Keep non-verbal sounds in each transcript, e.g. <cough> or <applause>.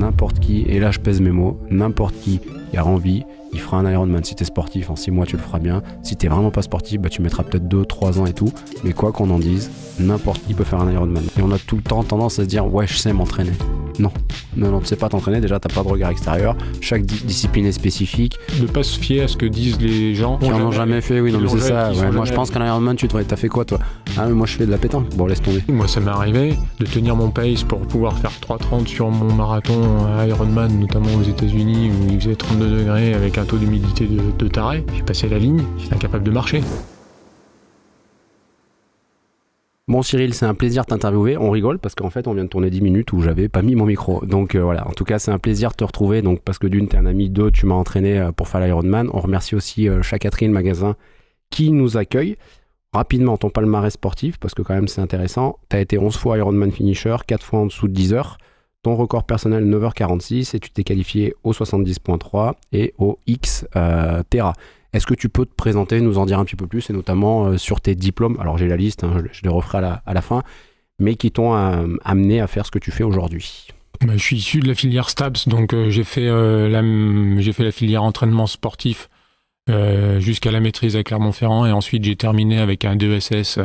n'importe qui, et là je pèse mes mots, n'importe qui qui a envie, il fera un Ironman. Si t'es sportif, en 6 mois tu le feras bien. Si t'es vraiment pas sportif, bah, tu mettras peut-être 2, 3 ans et tout. Mais quoi qu'on en dise, n'importe qui peut faire un Ironman. Et on a tout le temps tendance à se dire, ouais, je sais m'entraîner non. Non, non, tu sais pas t'entraîner, déjà, t'as pas de regard extérieur. Chaque discipline est spécifique. Ne pas se fier à ce que disent les gens. Qui n'en ont jamais fait, oui, non, mais c'est ça. moi, je pense qu'en Ironman, tu devrais. T'as fait quoi, toi Ah, moi, je fais de la pétanque. Bon, laisse tomber. Moi, ça m'est arrivé de tenir mon pace pour pouvoir faire 3,30 sur mon marathon Ironman, notamment aux États-Unis, où il faisait 32 degrés avec un taux d'humidité de, de taré. J'ai passé la ligne, j'étais incapable de marcher. Bon Cyril, c'est un plaisir de t'interviewer. On rigole parce qu'en fait, on vient de tourner 10 minutes où j'avais pas mis mon micro. Donc euh, voilà, en tout cas, c'est un plaisir de te retrouver. Donc parce que d'une, es un ami, deux, tu m'as entraîné euh, pour faire l'Ironman. On remercie aussi euh, chaque catherine magasin qui nous accueille. Rapidement, ton palmarès sportif, parce que quand même c'est intéressant. T'as été 11 fois Ironman finisher, 4 fois en dessous de 10 heures. Ton record personnel 9h46 et tu t'es qualifié au 70.3 et au X est-ce que tu peux te présenter, nous en dire un petit peu plus, et notamment euh, sur tes diplômes Alors j'ai la liste, hein, je, te les referai à la, fin, mais qui t'ont euh, amené à faire ce que tu fais aujourd'hui bah, Je suis issu de la filière STAPS, donc euh, j'ai fait, la, fait la filière entraînement sportif jusqu'à la maîtrise à Clermont-Ferrand, et ensuite j'ai terminé avec un DESS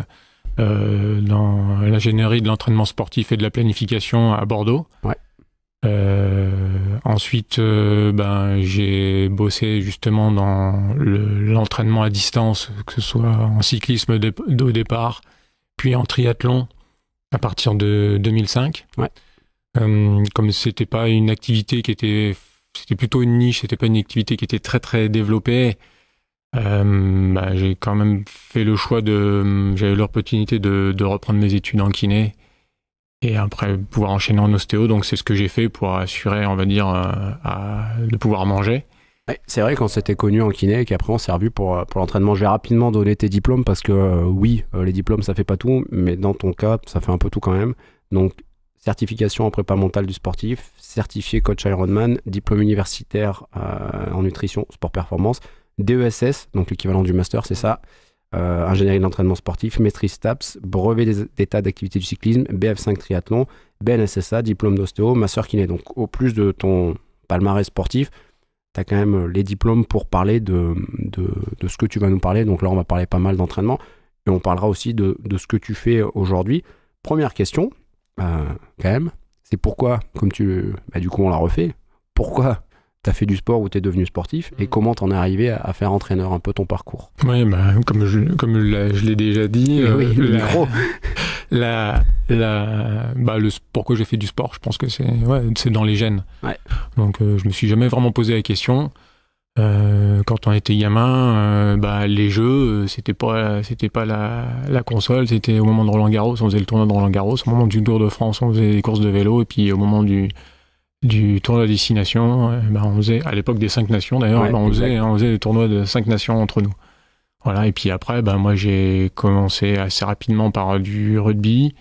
dans l'ingénierie de l'entraînement sportif et de la planification à Bordeaux. Ouais. Euh, ensuite, euh, ben, j'ai bossé justement dans l'entraînement à distance, que ce soit en cyclisme au départ, puis en triathlon à partir de 2005. Ouais. Euh, comme c'était pas une activité qui était, c'était plutôt une niche, c'était pas une activité qui était très très développée. Ben, j'ai quand même fait le choix de, j'ai eu l'opportunité de reprendre mes études en kiné et après pouvoir enchaîner en ostéo. Donc c'est ce que j'ai fait pour assurer, on va dire, euh, de pouvoir manger. c'est vrai qu'on s'était connu en kiné et qu'après on s'est revu euh, pour, l'entraînement. J'ai rapidement donné tes diplômes parce que euh, oui, les diplômes ça fait pas tout, mais dans ton cas ça fait un peu tout quand même. Donc certification en prépa mentale du sportif, certifié coach Ironman, diplôme universitaire en nutrition, sport performance, DESS, donc l'équivalent du master, c'est ça, euh, ingénierie d'entraînement sportif, maîtrise TAPS, brevet d'état d'activité du cyclisme, BF5 triathlon, BNSSA, diplôme d'ostéo, masseur kiné. Donc au plus de ton palmarès sportif, tu as quand même euh, les diplômes pour parler de, ce que tu vas nous parler. Donc là, on va parler pas mal d'entraînement et on parlera aussi de, ce que tu fais euh, aujourd'hui. Première question, quand même, c'est pourquoi, comme tu... Bah, du coup, on la refait. Pourquoi tu fait du sport ou tu es devenu sportif et mm. comment t'en es arrivé à, faire entraîneur, un peu ton parcours. Oui, bah, comme je, comme je l'ai déjà dit, euh, le la, micro. <laughs> La, bah, le, pourquoi j'ai fait du sport, je pense que c'est ouais, c'est dans les gènes. Ouais. Donc euh, je me suis jamais vraiment posé la question. Euh, quand on était gamin, bah, les jeux, c'était pas, c'était pas la, la console, c'était au moment de Roland Garros, on faisait le tournoi de Roland Garros, au moment du Tour de France, on faisait des courses de vélo, et puis au moment du, du tournoi des destination, nations, eh ben, on faisait, à l'époque des cinq nations d'ailleurs, eh ben, on, faisait, des tournois de cinq nations entre nous. Voilà, et puis après, ben moi j'ai commencé assez rapidement par du rugby,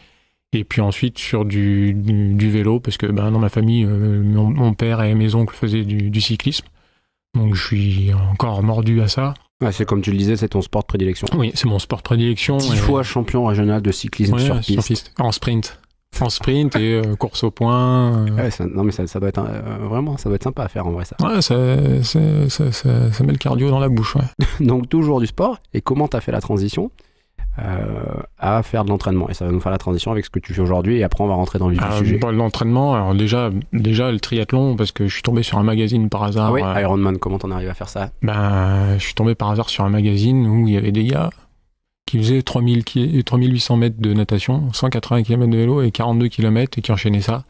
et puis ensuite sur du, vélo, parce que ben dans ma famille, euh, mon, père et mes oncles faisaient du, cyclisme, donc je suis encore mordu à ça. c'est comme tu le disais, c'est ton sport de prédilection. Oui, c'est mon sport de prédilection. Six fois champion régional de cyclisme sur, En sprint en sprint et euh, course au point. Euh. Ouais, ça, non, mais ça, ça doit être euh, vraiment, ça doit être sympa à faire en vrai ça. Ouais, ça, ça, ça met le cardio dans la bouche. Ouais. <laughs> Donc toujours du sport. Et comment t'as fait la transition à faire de l'entraînement Et ça va nous faire la transition avec ce que tu fais aujourd'hui. Et après, on va rentrer dans le vif du ah, sujet. Bah, l'entraînement, alors déjà, déjà le triathlon parce que je suis tombé sur un magazine par hasard. Ah Ironman. Comment t'en arrives à faire ça Ben, je suis tombé par hasard sur un magazine où il y avait des gars qui faisait 3800 euh, mètres de natation, 180 km de vélo et 42 km et qui enchaînait ça.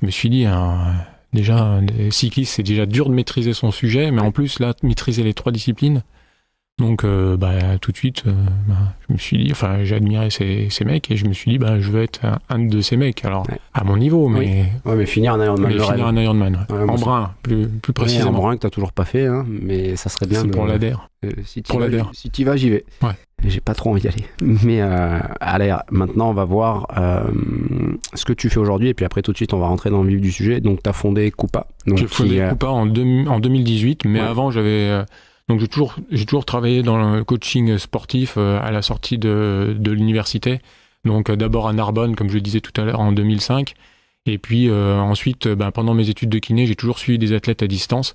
Je me suis dit, hein, déjà, un c'est déjà dur de maîtriser son sujet, mais en plus, là, maîtriser les trois disciplines, donc, euh, bah, tout de suite, euh, bah, je me suis dit, enfin, j'ai admiré ces, mecs et je me suis dit, bah, je veux être un, de ces mecs. Alors, à mon niveau, mais. Oui. Ouais, mais finir un Ironman. Man, finir un Ironman. Ouais, en brun, plus, plus précisément. en brun que tu t'as toujours pas fait, hein, mais ça serait bien. C'est pour l'ADER. Euh, si pour l'ADER. Si tu vas, j'y vais. Ouais. J'ai pas trop envie d'y aller. Mais allez, maintenant, on va voir ce que tu fais aujourd'hui et puis après, tout de suite, on va rentrer dans le vif du sujet. Donc, tu as fondé Coupa. J'ai fondé Coupa en 2018, mais avant, j'avais donc j'ai toujours, j'ai toujours travaillé dans le coaching sportif euh, à la sortie de, de l'université. Donc euh, d'abord à Narbonne, comme je le disais tout à l'heure, en 2005. Et puis euh, ensuite, ben, pendant mes études de kiné, j'ai toujours suivi des athlètes à distance,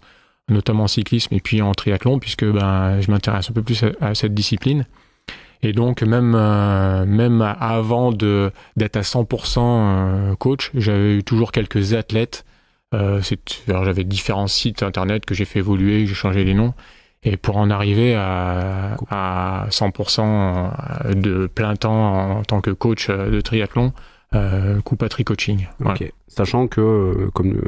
notamment en cyclisme et puis en triathlon, puisque ben, je m'intéresse un peu plus à, cette discipline. Et donc même même avant de d'être à 100% coach, j'avais eu toujours quelques athlètes. Euh, j'avais différents sites internet que j'ai fait évoluer, j'ai changé les noms. Et pour en arriver à, à 100% euh, de plein temps en tant que coach euh, de triathlon, euh, tri Coaching. Ok. Sachant que, euh, comme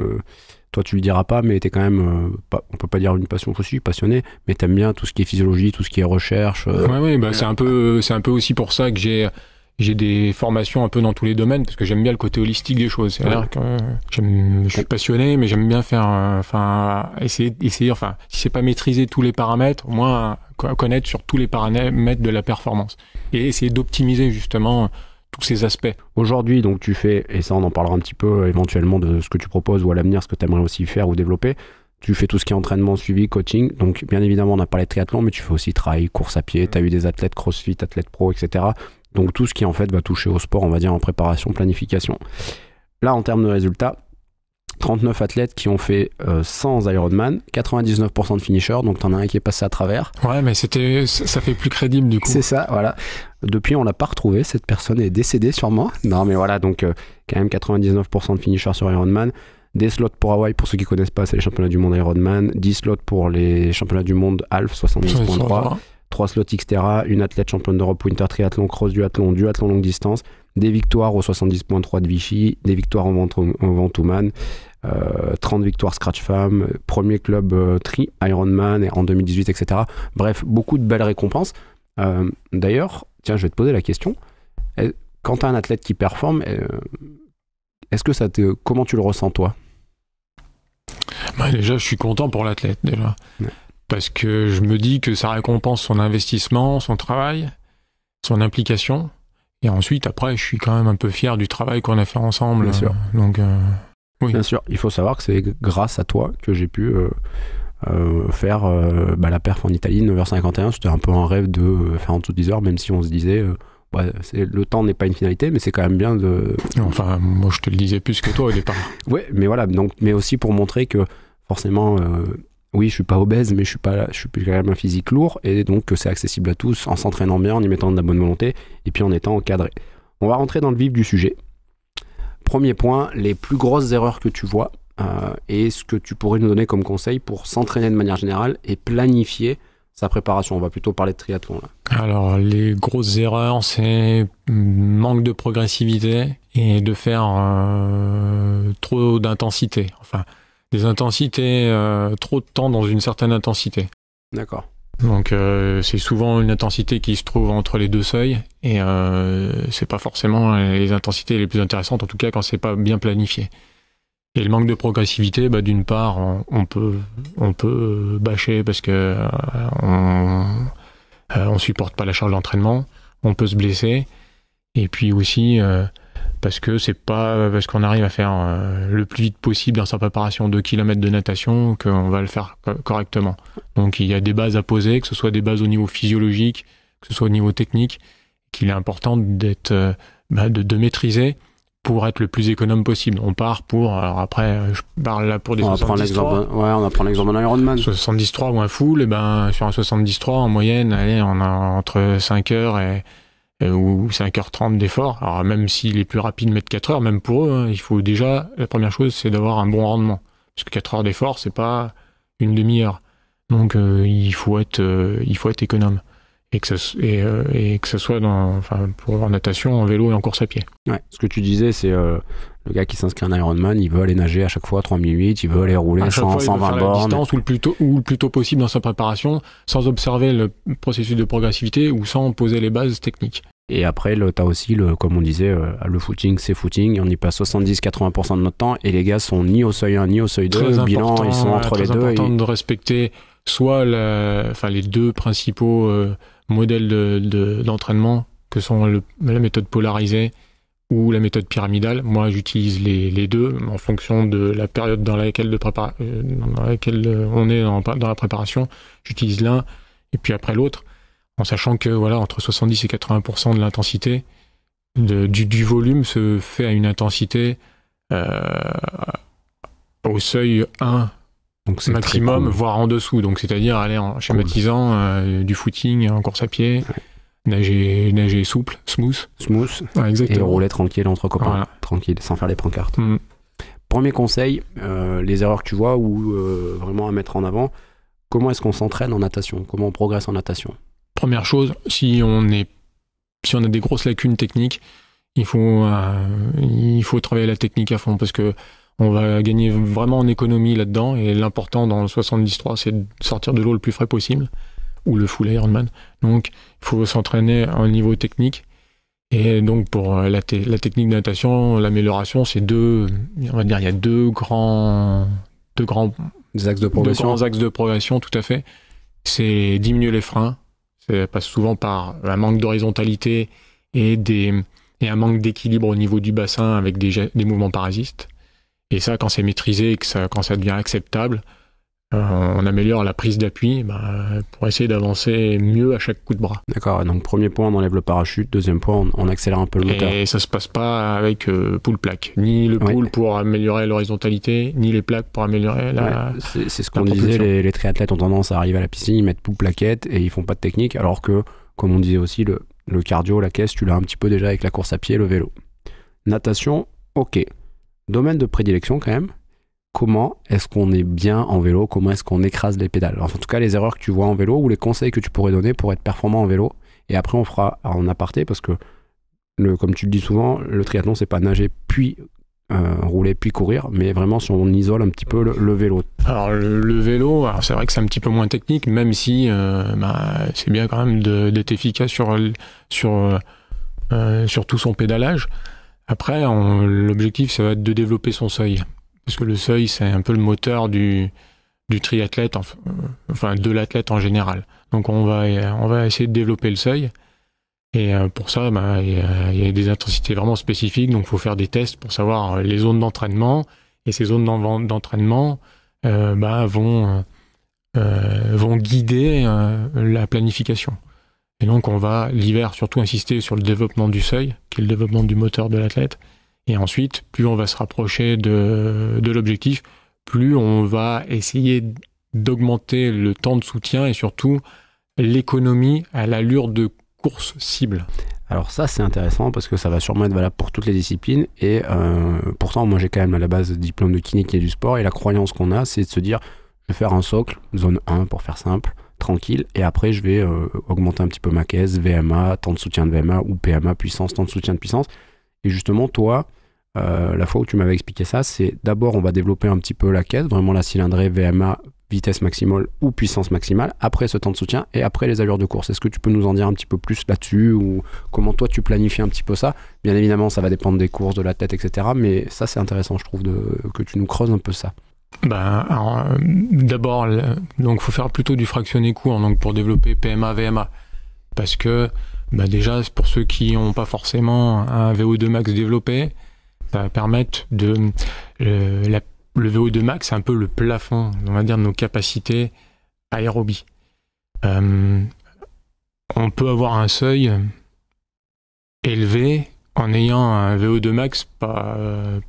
toi tu le diras pas, mais tu es quand même, on pas, on peut pas dire une passion aussi, passionné, mais tu aimes bien tout ce qui est physiologie, tout ce qui est recherche. Oui, ouais, bah, c'est un, peu, un peu aussi pour ça que j'ai j'ai des formations un peu dans tous les domaines parce que j'aime bien le côté holistique des choses. cest à que je suis passionné, mais j'aime bien faire, euh, enfin, essayer, essayer, enfin, si c'est pas maîtriser tous les paramètres, au moins connaître sur tous les paramètres de la performance et essayer d'optimiser justement tous ces aspects. Aujourd'hui, donc, tu fais, et ça, on en parlera un petit peu éventuellement de ce que tu proposes ou à l'avenir, ce que tu aimerais aussi faire ou développer. Tu fais tout ce qui est entraînement, suivi, coaching. Donc, bien évidemment, on a parlé de triathlon, mais tu fais aussi trail, course à pied. Tu as eu des athlètes crossfit, athlètes pro, etc. Donc tout ce qui en fait va toucher au sport, on va dire en préparation, planification. Là, en termes de résultats, 39 athlètes qui ont fait 100 euh, Ironman, 99% de finishers, donc t'en as un qui est passé à travers. Ouais, mais c'était, ça fait plus crédible du coup. C'est ça, voilà. Depuis, on l'a pas retrouvé, cette personne est décédée sûrement. Non, mais voilà, donc euh, quand même 99% de finishers sur Ironman, des slots pour Hawaï, pour ceux qui connaissent pas, c'est les championnats du monde Ironman, 10 slots pour les championnats du monde Half 70.3 trois slots Xterra, une athlète championne d'Europe Winter Triathlon, Cross Duathlon, Duathlon longue distance, des victoires au 70.3 de Vichy, des victoires en, Ventouman, 30 euh, victoires Scratch Femme, premier club euh, Tri Ironman en 2018, etc. Bref, beaucoup de belles récompenses. Euh, d'ailleurs, tiens, je vais te poser la question. Eh, quand tu as un athlète qui performe, eh, est-ce que ça comment tu le ressens toi bah, déjà, je suis content pour l'athlète déjà parce que je me dis que ça récompense son investissement, son travail, son implication. Et ensuite, après, je suis quand même un peu fier du travail qu'on a fait ensemble. Bien sûr. Donc, euh, oui. Bien sûr, il faut savoir que c'est grâce à toi que j'ai pu euh, euh, faire bah, la perf en Italie, 9h51. C'était un peu un rêve de faire en dessous de 10 heures, même si on se disait. le temps n'est pas une finalité, mais c'est quand même bien de. Enfin, moi je te le disais plus que toi au départ. ouais, mais voilà, donc, mais aussi pour montrer que forcément, oui, je suis pas obèse, mais je suis pas, je suis quand même un physique lourd, et donc euh, c'est accessible à tous en s'entraînant bien, en y mettant de la bonne volonté, et puis en étant encadré. On va rentrer dans le vif du sujet. Premier point, les plus grosses erreurs que tu vois, euh, et ce que tu pourrais nous donner comme conseil pour s'entraîner de manière générale et planifier sa préparation. On va plutôt parler de triathlon Alors les grosses erreurs, c'est manque de progressivité et de faire euh, trop d'intensité. Enfin, des intensités, euh, trop de temps dans une certaine intensité. D'accord. Donc euh, c'est souvent une intensité qui se trouve entre les deux seuils et euh, c'est pas forcément les intensités les plus intéressantes en tout cas quand c'est pas bien planifié. Et le manque de progressivité, bah, d'une part on, peut on peut bâcher parce que on, on supporte pas la charge d'entraînement, on peut se blesser et puis aussi parce que c'est pas euh, parce qu'on arrive à faire euh, le plus vite possible dans sa préparation de kilomètres de natation qu'on va le faire euh, correctement. Donc il y a des bases à poser, que ce soit des bases au niveau physiologique, que ce soit au niveau technique, qu'il est important d'être bah, de, maîtriser pour être le plus économe possible. On part pour, alors après, je parle là pour des on 73. Ouais, on l'exemple d'un Ironman. 73 ou un full, et eh ben, sur un 73, en moyenne, allez, on a entre 5 heures et, euh, ou 5h30 d'effort. Alors même s'il est plus rapide mettre 4 heures, même pour eux, hein, il faut déjà, la première chose, c'est d'avoir un bon rendement. Parce que 4 heures d'effort, c'est pas une demi-heure. Donc euh, il faut être euh, il faut être économe et que ça et, et que ça soit dans enfin pour en natation, en vélo et en course à pied. Ouais, ce que tu disais c'est le gars qui s'inscrit en Ironman, il veut aller nager à chaque fois 3008, il veut aller rouler 100, 120 bornes. La distance ou le, plus tôt, ou le plus tôt possible dans sa préparation, sans observer le processus de progressivité ou sans poser les bases techniques. Et après, t'as aussi, le, comme on disait, euh, le footing, c'est footing. On y passe 70-80% de notre temps et les gars sont ni au seuil 1 ni au seuil 2. Très bilan, ils sont entre les deux. C'est important de respecter soit enfin, les deux principaux euh, modèles d'entraînement de, que sont la méthode polarisée ou la méthode pyramidale. Moi, j'utilise les, deux en fonction de la période dans laquelle, de euh, euh, on est dans, la préparation. J'utilise l'un et puis après l'autre, en sachant que voilà entre 70 et 80 de l'intensité du, volume se fait à une intensité euh, au seuil 1 donc maximum, voire en dessous. Donc c'est-à-dire aller en schématisant du footing en course à pied nager, nager souple, smooth. Smooth. Ah, exactement. Et rouler tranquille entre copains. Tranquille, sans faire les pancartes. Mm. Premier conseil, euh, les erreurs que tu vois ou euh, vraiment à mettre en avant, comment est-ce qu'on s'entraîne en natation Comment on progresse en natation Première chose, si on, est, si on a des grosses lacunes techniques, il faut, euh, travailler la technique à fond parce que on va gagner vraiment en économie là-dedans. Et l'important dans le 73, c'est de sortir de l'eau le plus frais possible ou le full Ironman. Donc, il faut s'entraîner au un niveau technique. Et donc, pour euh, la, technique de natation, l'amélioration, c'est deux, on va dire, il y a deux grands, deux grands, axes de progression. Deux grands axes de progression, tout à fait. C'est diminuer les freins. Ça passe souvent par un manque d'horizontalité et un manque d'équilibre au niveau du bassin avec des, mouvements parasistes. Et ça, quand c'est maîtrisé et que ça, quand ça devient acceptable, euh, on améliore la prise d'appui bah, pour essayer d'avancer mieux à chaque coup de bras. D'accord, donc premier point, on enlève le parachute, deuxième point, on, accélère un peu le moteur. Et ça se passe pas avec euh, poule plaque, ni le pool pour améliorer l'horizontalité, ni les plaques pour améliorer la. c'est ce qu'on disait, les, triathlètes ont tendance à arriver à la piscine, ils mettent poule plaquette et ils font pas de technique, alors que, comme on disait aussi, le, le cardio, la caisse, tu l'as un petit peu déjà avec la course à pied, le vélo. Natation, ok. Domaine de prédilection quand même comment est-ce qu'on est bien en vélo, comment est-ce qu'on écrase les pédales. en tout cas, les erreurs que tu vois en vélo ou les conseils que tu pourrais donner pour être performant en vélo. Et après, on fera en aparté parce que, comme tu le dis souvent, le triathlon, c'est pas nager puis euh, rouler puis courir, mais vraiment si on isole un petit peu le, vélo. Alors le, vélo, c'est vrai que c'est un petit peu moins technique, même si euh, bah, c'est bien quand même d'être efficace sur, euh, sur tout son pédalage. Après, l'objectif, ça va être de développer son seuil parce que le seuil, c'est un peu le moteur du, triathlète, enfin de l'athlète en général. Donc on va, on va essayer de développer le seuil. Et euh, pour ça, bah, il, y a, des intensités vraiment spécifiques, donc il faut faire des tests pour savoir euh, les zones d'entraînement. Et ces zones d'entraînement euh, bah, vont, vont guider la planification. Et donc on va l'hiver surtout insister sur le développement du seuil, qui est le développement du moteur de l'athlète. Et ensuite, plus on va se rapprocher de, l'objectif, plus on va essayer d'augmenter le temps de soutien et surtout l'économie à l'allure de course cible. Alors ça c'est intéressant parce que ça va sûrement être valable pour toutes les disciplines et euh, pourtant moi j'ai quand même à la base diplôme de qui est du sport et la croyance qu'on a c'est de se dire je vais faire un socle, zone 1 pour faire simple, tranquille et après je vais euh, augmenter un petit peu ma caisse, VMA, temps de soutien de VMA ou PMA puissance, temps de soutien de puissance et justement toi euh, la fois où tu m'avais expliqué ça, c'est d'abord on va développer un petit peu la caisse, vraiment la cylindrée VMA, vitesse maximale ou puissance maximale, après ce temps de soutien et après les allures de course. Est-ce que tu peux nous en dire un petit peu plus là-dessus ou comment toi tu planifies un petit peu ça Bien évidemment, ça va dépendre des courses, de la tête, etc. Mais ça, c'est intéressant, je trouve, que tu nous creuses un peu ça. Ben, euh, d'abord, donc faut faire plutôt du fractionné court donc pour développer PMA, VMA. Parce que ben, déjà, pour ceux qui n'ont pas forcément un VO2 max développé, permettre de euh, le VO2 max, c'est un peu le plafond, on va dire, de nos capacités aérobie. Euh, on peut avoir un seuil élevé en ayant un VO2 max pas,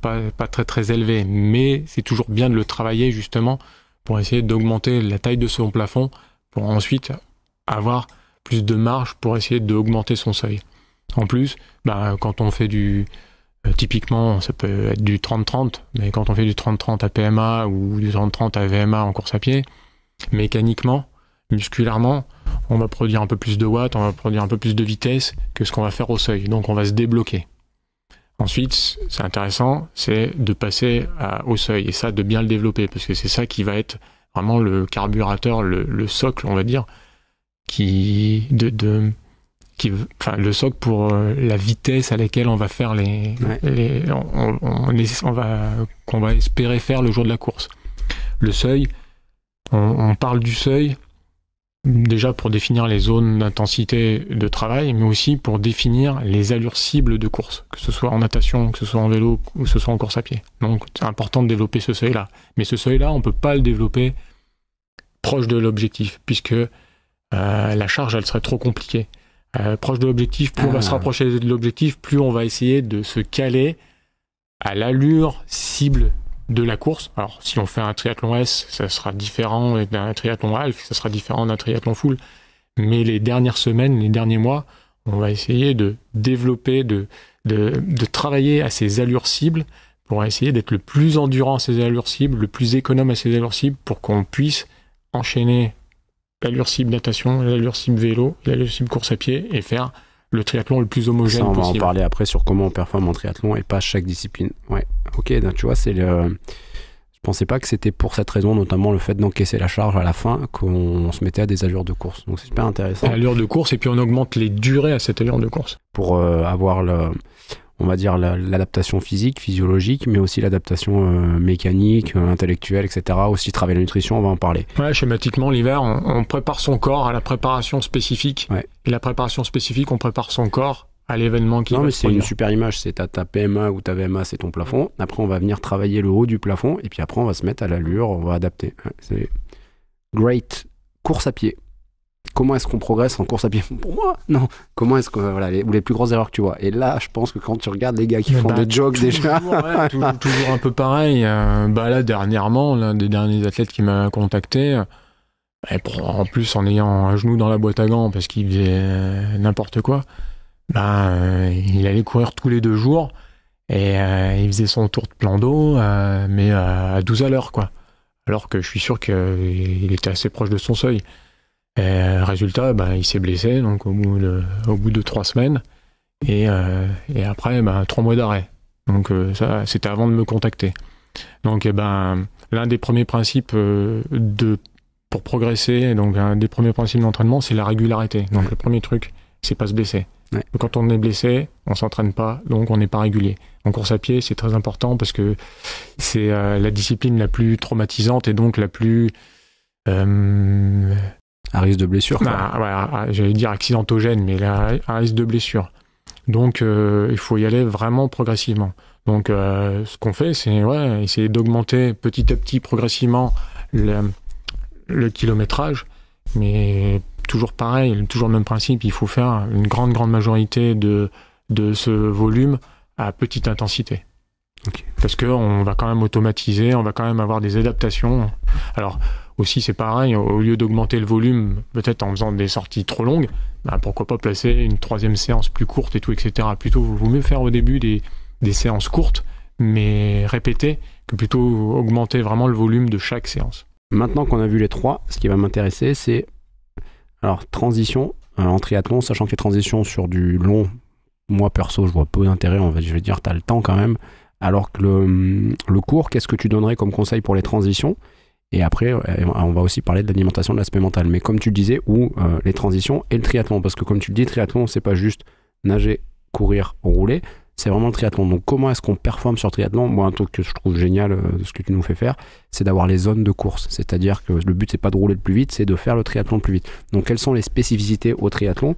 pas, pas très très élevé, mais c'est toujours bien de le travailler justement pour essayer d'augmenter la taille de son plafond pour ensuite avoir plus de marge pour essayer d'augmenter son seuil. En plus, bah, quand on fait du, euh, typiquement, ça peut être du 30-30, mais quand on fait du 30-30 à PMA ou du 30-30 à VMA en course à pied, mécaniquement, musculairement, on va produire un peu plus de watts, on va produire un peu plus de vitesse que ce qu'on va faire au seuil. Donc on va se débloquer. Ensuite, c'est intéressant, c'est de passer au seuil et ça, de bien le développer, parce que c'est ça qui va être vraiment le carburateur, le, socle, on va dire, qui de, enfin, le socle pour euh, la vitesse à laquelle on va faire les, on, va, qu'on va espérer faire le jour de la course. Le seuil, on, parle du seuil déjà pour définir les zones d'intensité de travail, mais aussi pour définir les allures cibles de course, que ce soit en natation, que ce soit en vélo ou que ce soit en course à pied. Donc c'est important de développer ce seuil-là. Mais ce seuil-là, on ne peut pas le développer proche de l'objectif, puisque euh, la charge, elle serait trop compliquée. Euh, proche de l'objectif, plus on va se ah. rapprocher de l'objectif, plus on va essayer de se caler à l'allure cible de la course. Alors, si on fait un triathlon S, ça sera différent d'un triathlon half, ça sera différent d'un triathlon full. Mais les dernières semaines, les derniers mois, on va essayer de développer, de, de, de travailler à ces allures cibles pour essayer d'être le plus endurant à ces allures cibles, le plus économe à ces allures cibles pour qu'on puisse enchaîner l'allure cible natation, l'allure cible vélo, l'allure cible course à pied et faire le triathlon le plus homogène possible. on va en parler après sur comment on performe en triathlon et pas chaque discipline. Ouais, ok, ben, tu vois, c'est le. Je pensais pas que c'était pour cette raison, notamment le fait d'encaisser la charge à la fin, qu'on se mettait à des allures de course. Donc c'est super intéressant. Allure de course, et puis on augmente les durées à cette allure de course. Pour euh, avoir le on va dire, l'adaptation physique, physiologique, mais aussi l'adaptation euh, mécanique, euh, intellectuelle, etc. Aussi travailler la nutrition, on va en parler. Ouais, schématiquement, l'hiver, on, prépare son corps à la préparation spécifique. Et la préparation spécifique, on prépare son corps à l'événement qui Non, mais c'est une super image. C'est ta, ta PMA ou ta VMA, c'est ton plafond. Après, on va venir travailler le haut du plafond. Et puis après, on va se mettre à l'allure, on va adapter. c'est great. Course à pied comment est-ce qu'on progresse en course à pied Pour moi, non. Comment est-ce que euh, voilà les, ou les plus grosses erreurs que tu vois Et là, je pense que quand tu regardes les gars qui font bah, des jogs déjà, ouais, <laughs> toujours un peu pareil. Euh, bah là, dernièrement, l'un des derniers athlètes qui m'a contacté, euh, en plus en ayant un genou dans la boîte à gants parce qu'il faisait n'importe quoi, bah il allait courir tous les deux jours et il faisait son tour de plan d'eau, mais à 12 à l'heure quoi. Alors que je suis sûr qu'il était assez proche de son seuil. Et euh, résultat, ben, il s'est blessé donc au bout de, au bout de trois semaines et, euh, et après ben, trois mois d'arrêt. Donc euh, ça, c'était avant de me contacter. Donc eh ben, l'un des premiers principes euh, de pour progresser, donc un des premiers principes d'entraînement, c'est la régularité. Donc le premier truc, c'est pas se blesser. Quand on est blessé, on s'entraîne pas, donc on n'est pas régulier. En course à pied, c'est très important parce que c'est la discipline la plus traumatisante et donc la plus euh, un risque de blessure. Bah, ouais, ah, ah, J'allais dire accidentogène, mais là, un risque de blessure. Donc, euh, il faut y aller vraiment progressivement. Donc, euh, ce qu'on fait, c'est ouais, essayer d'augmenter petit à petit, progressivement, le, kilométrage. Mais toujours pareil, toujours le même principe, il faut faire une grande, grande majorité de, de ce volume à petite intensité. Okay. Parce qu'on va quand même automatiser, on va quand même avoir des adaptations. Alors, aussi c'est pareil, au lieu d'augmenter le volume, peut-être en faisant des sorties trop longues, bah, pourquoi pas placer une troisième séance plus courte et tout, etc. Plutôt, vaut mieux faire au début des, séances courtes, mais répétées, que plutôt augmenter vraiment le volume de chaque séance. Maintenant qu'on a vu les trois, ce qui va m'intéresser, c'est alors transition euh, en triathlon, sachant que les transitions sur du long, moi perso, je vois peu d'intérêt. je vais dire, tu as le temps quand même. Alors que le, le court, qu'est-ce que tu donnerais comme conseil pour les transitions et après, euh, on va aussi parler de l'alimentation de l'aspect mental. Mais comme tu le disais, ou euh, les transitions et le triathlon. Parce que comme tu le dis, triathlon, c'est pas juste nager, courir, rouler. C'est vraiment le triathlon. Donc, comment est-ce qu'on performe sur triathlon Moi, un truc que je trouve génial euh, ce que tu nous fais faire, c'est d'avoir les zones de course. C'est-à-dire que le but, c'est pas de rouler le plus vite, c'est de faire le triathlon le plus vite. Donc, quelles sont les spécificités au triathlon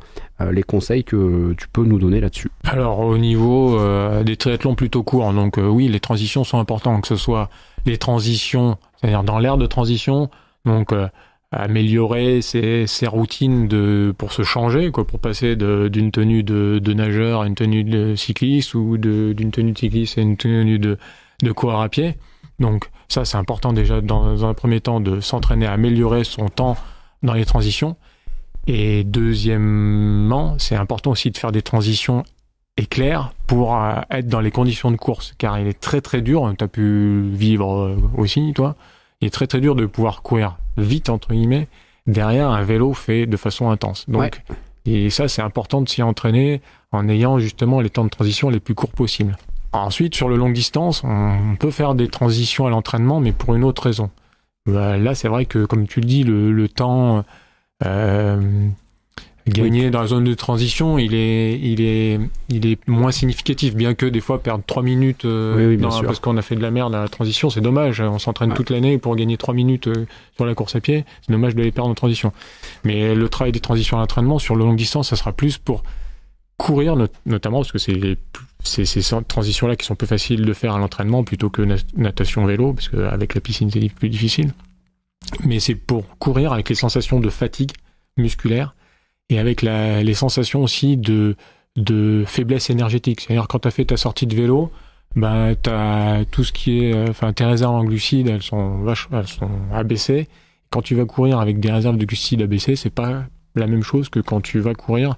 Les conseils que tu peux nous donner là-dessus Alors, au niveau des triathlons plutôt courts, donc oui, les transitions sont importantes, que ce soit les transitions, c'est-à-dire dans l'ère de transition, donc euh, améliorer ses, routines de, pour se changer, quoi, pour passer d'une tenue de, de, nageur à une tenue de cycliste ou d'une tenue de cycliste à une tenue de, de coureur à pied. Donc ça, c'est important déjà dans, dans un premier temps de s'entraîner à améliorer son temps dans les transitions. Et deuxièmement, c'est important aussi de faire des transitions est clair pour euh, être dans les conditions de course, car il est très très dur, tu as pu vivre euh, aussi toi, il est très très dur de pouvoir courir vite, entre guillemets, derrière un vélo fait de façon intense. Donc, Et ça, c'est important de s'y entraîner en ayant justement les temps de transition les plus courts possibles. Ensuite, sur le longue distance, on peut faire des transitions à l'entraînement, mais pour une autre raison. Euh, là, c'est vrai que, comme tu le dis, le, temps, Gagner dans la zone de transition, il est, il est, il est moins significatif, bien que des fois perdre 3 minutes euh, parce qu'on a fait de la merde à la transition, c'est dommage. On s'entraîne toute l'année pour gagner 3 minutes euh, sur la course à pied, c'est dommage de les perdre en transition. Mais le travail des transitions à l'entraînement sur le longue distance, ça sera plus pour courir, notamment parce que c'est c'est ces transitions-là qui sont plus faciles de faire à l'entraînement plutôt que natation-vélo, parce qu'avec la piscine, c'est plus difficile. Mais c'est pour courir avec les sensations de fatigue musculaire et avec la, les sensations aussi de, de faiblesse énergétique. C'est-à-dire quand tu as fait ta sortie de vélo, ben t'as tout ce qui est, euh, enfin tes réserves en glucides, elles sont elles sont abaissées. Quand tu vas courir avec des réserves de glucides abaissées, c'est pas la même chose que quand tu vas courir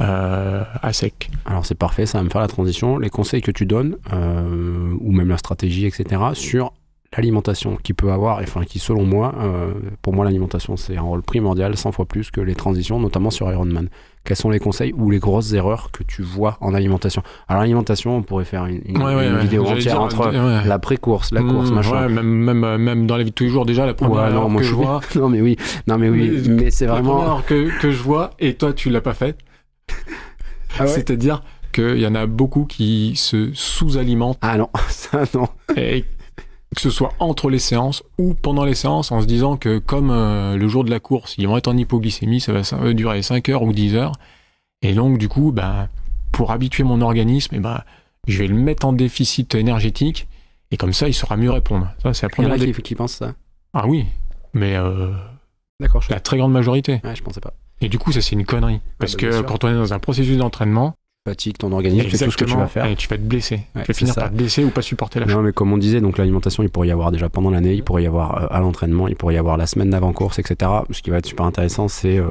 euh, à sec. Alors c'est parfait, ça va me faire la transition. Les conseils que tu donnes, euh, ou même la stratégie, etc., sur Alimentation, qui peut avoir, enfin qui selon moi, euh, pour moi l'alimentation c'est un rôle primordial 100 fois plus que les transitions, notamment sur Ironman. Quels sont les conseils ou les grosses erreurs que tu vois en alimentation Alors l'alimentation, on pourrait faire une, vidéo entière entre la pré-course, la course, mm, machin. Euh, même, dans la vie de tous les jours déjà, la ah bah première non, que je vois. <laughs> non mais oui, non mais oui, mais, c'est vraiment... La erreur que, je vois, et toi tu l'as pas fait <laughs> ah C'est-à-dire qu'il y en a beaucoup qui se sous-alimentent. Ah non, <laughs> ça non que ce soit entre les séances ou pendant les séances, en se disant que comme euh, le jour de la course, ils vont être en hypoglycémie, ça va durer 5 heures ou 10 heures. Et donc, du coup, ben, pour habituer mon organisme, et eh ben, je vais le mettre en déficit énergétique. Et comme ça, il saura mieux répondre. Ça, c'est la première. Il y en a qui, qui pensent ça. Ah oui, mais euh, D'accord, la très grande majorité. je pensais pas. Et du coup, ça c'est une connerie. Parce bah, que quand on est dans un processus d'entraînement, ton organisme, tout ce que tu vas faire. Et tu vas te blesser. tu vas finir par te blesser ou pas supporter la Non, mais comme on disait, donc l'alimentation, il pourrait y avoir déjà pendant l'année, il pourrait y avoir euh, à l'entraînement, il pourrait y avoir la semaine d'avant-course, etc. Ce qui va être super intéressant, c'est euh,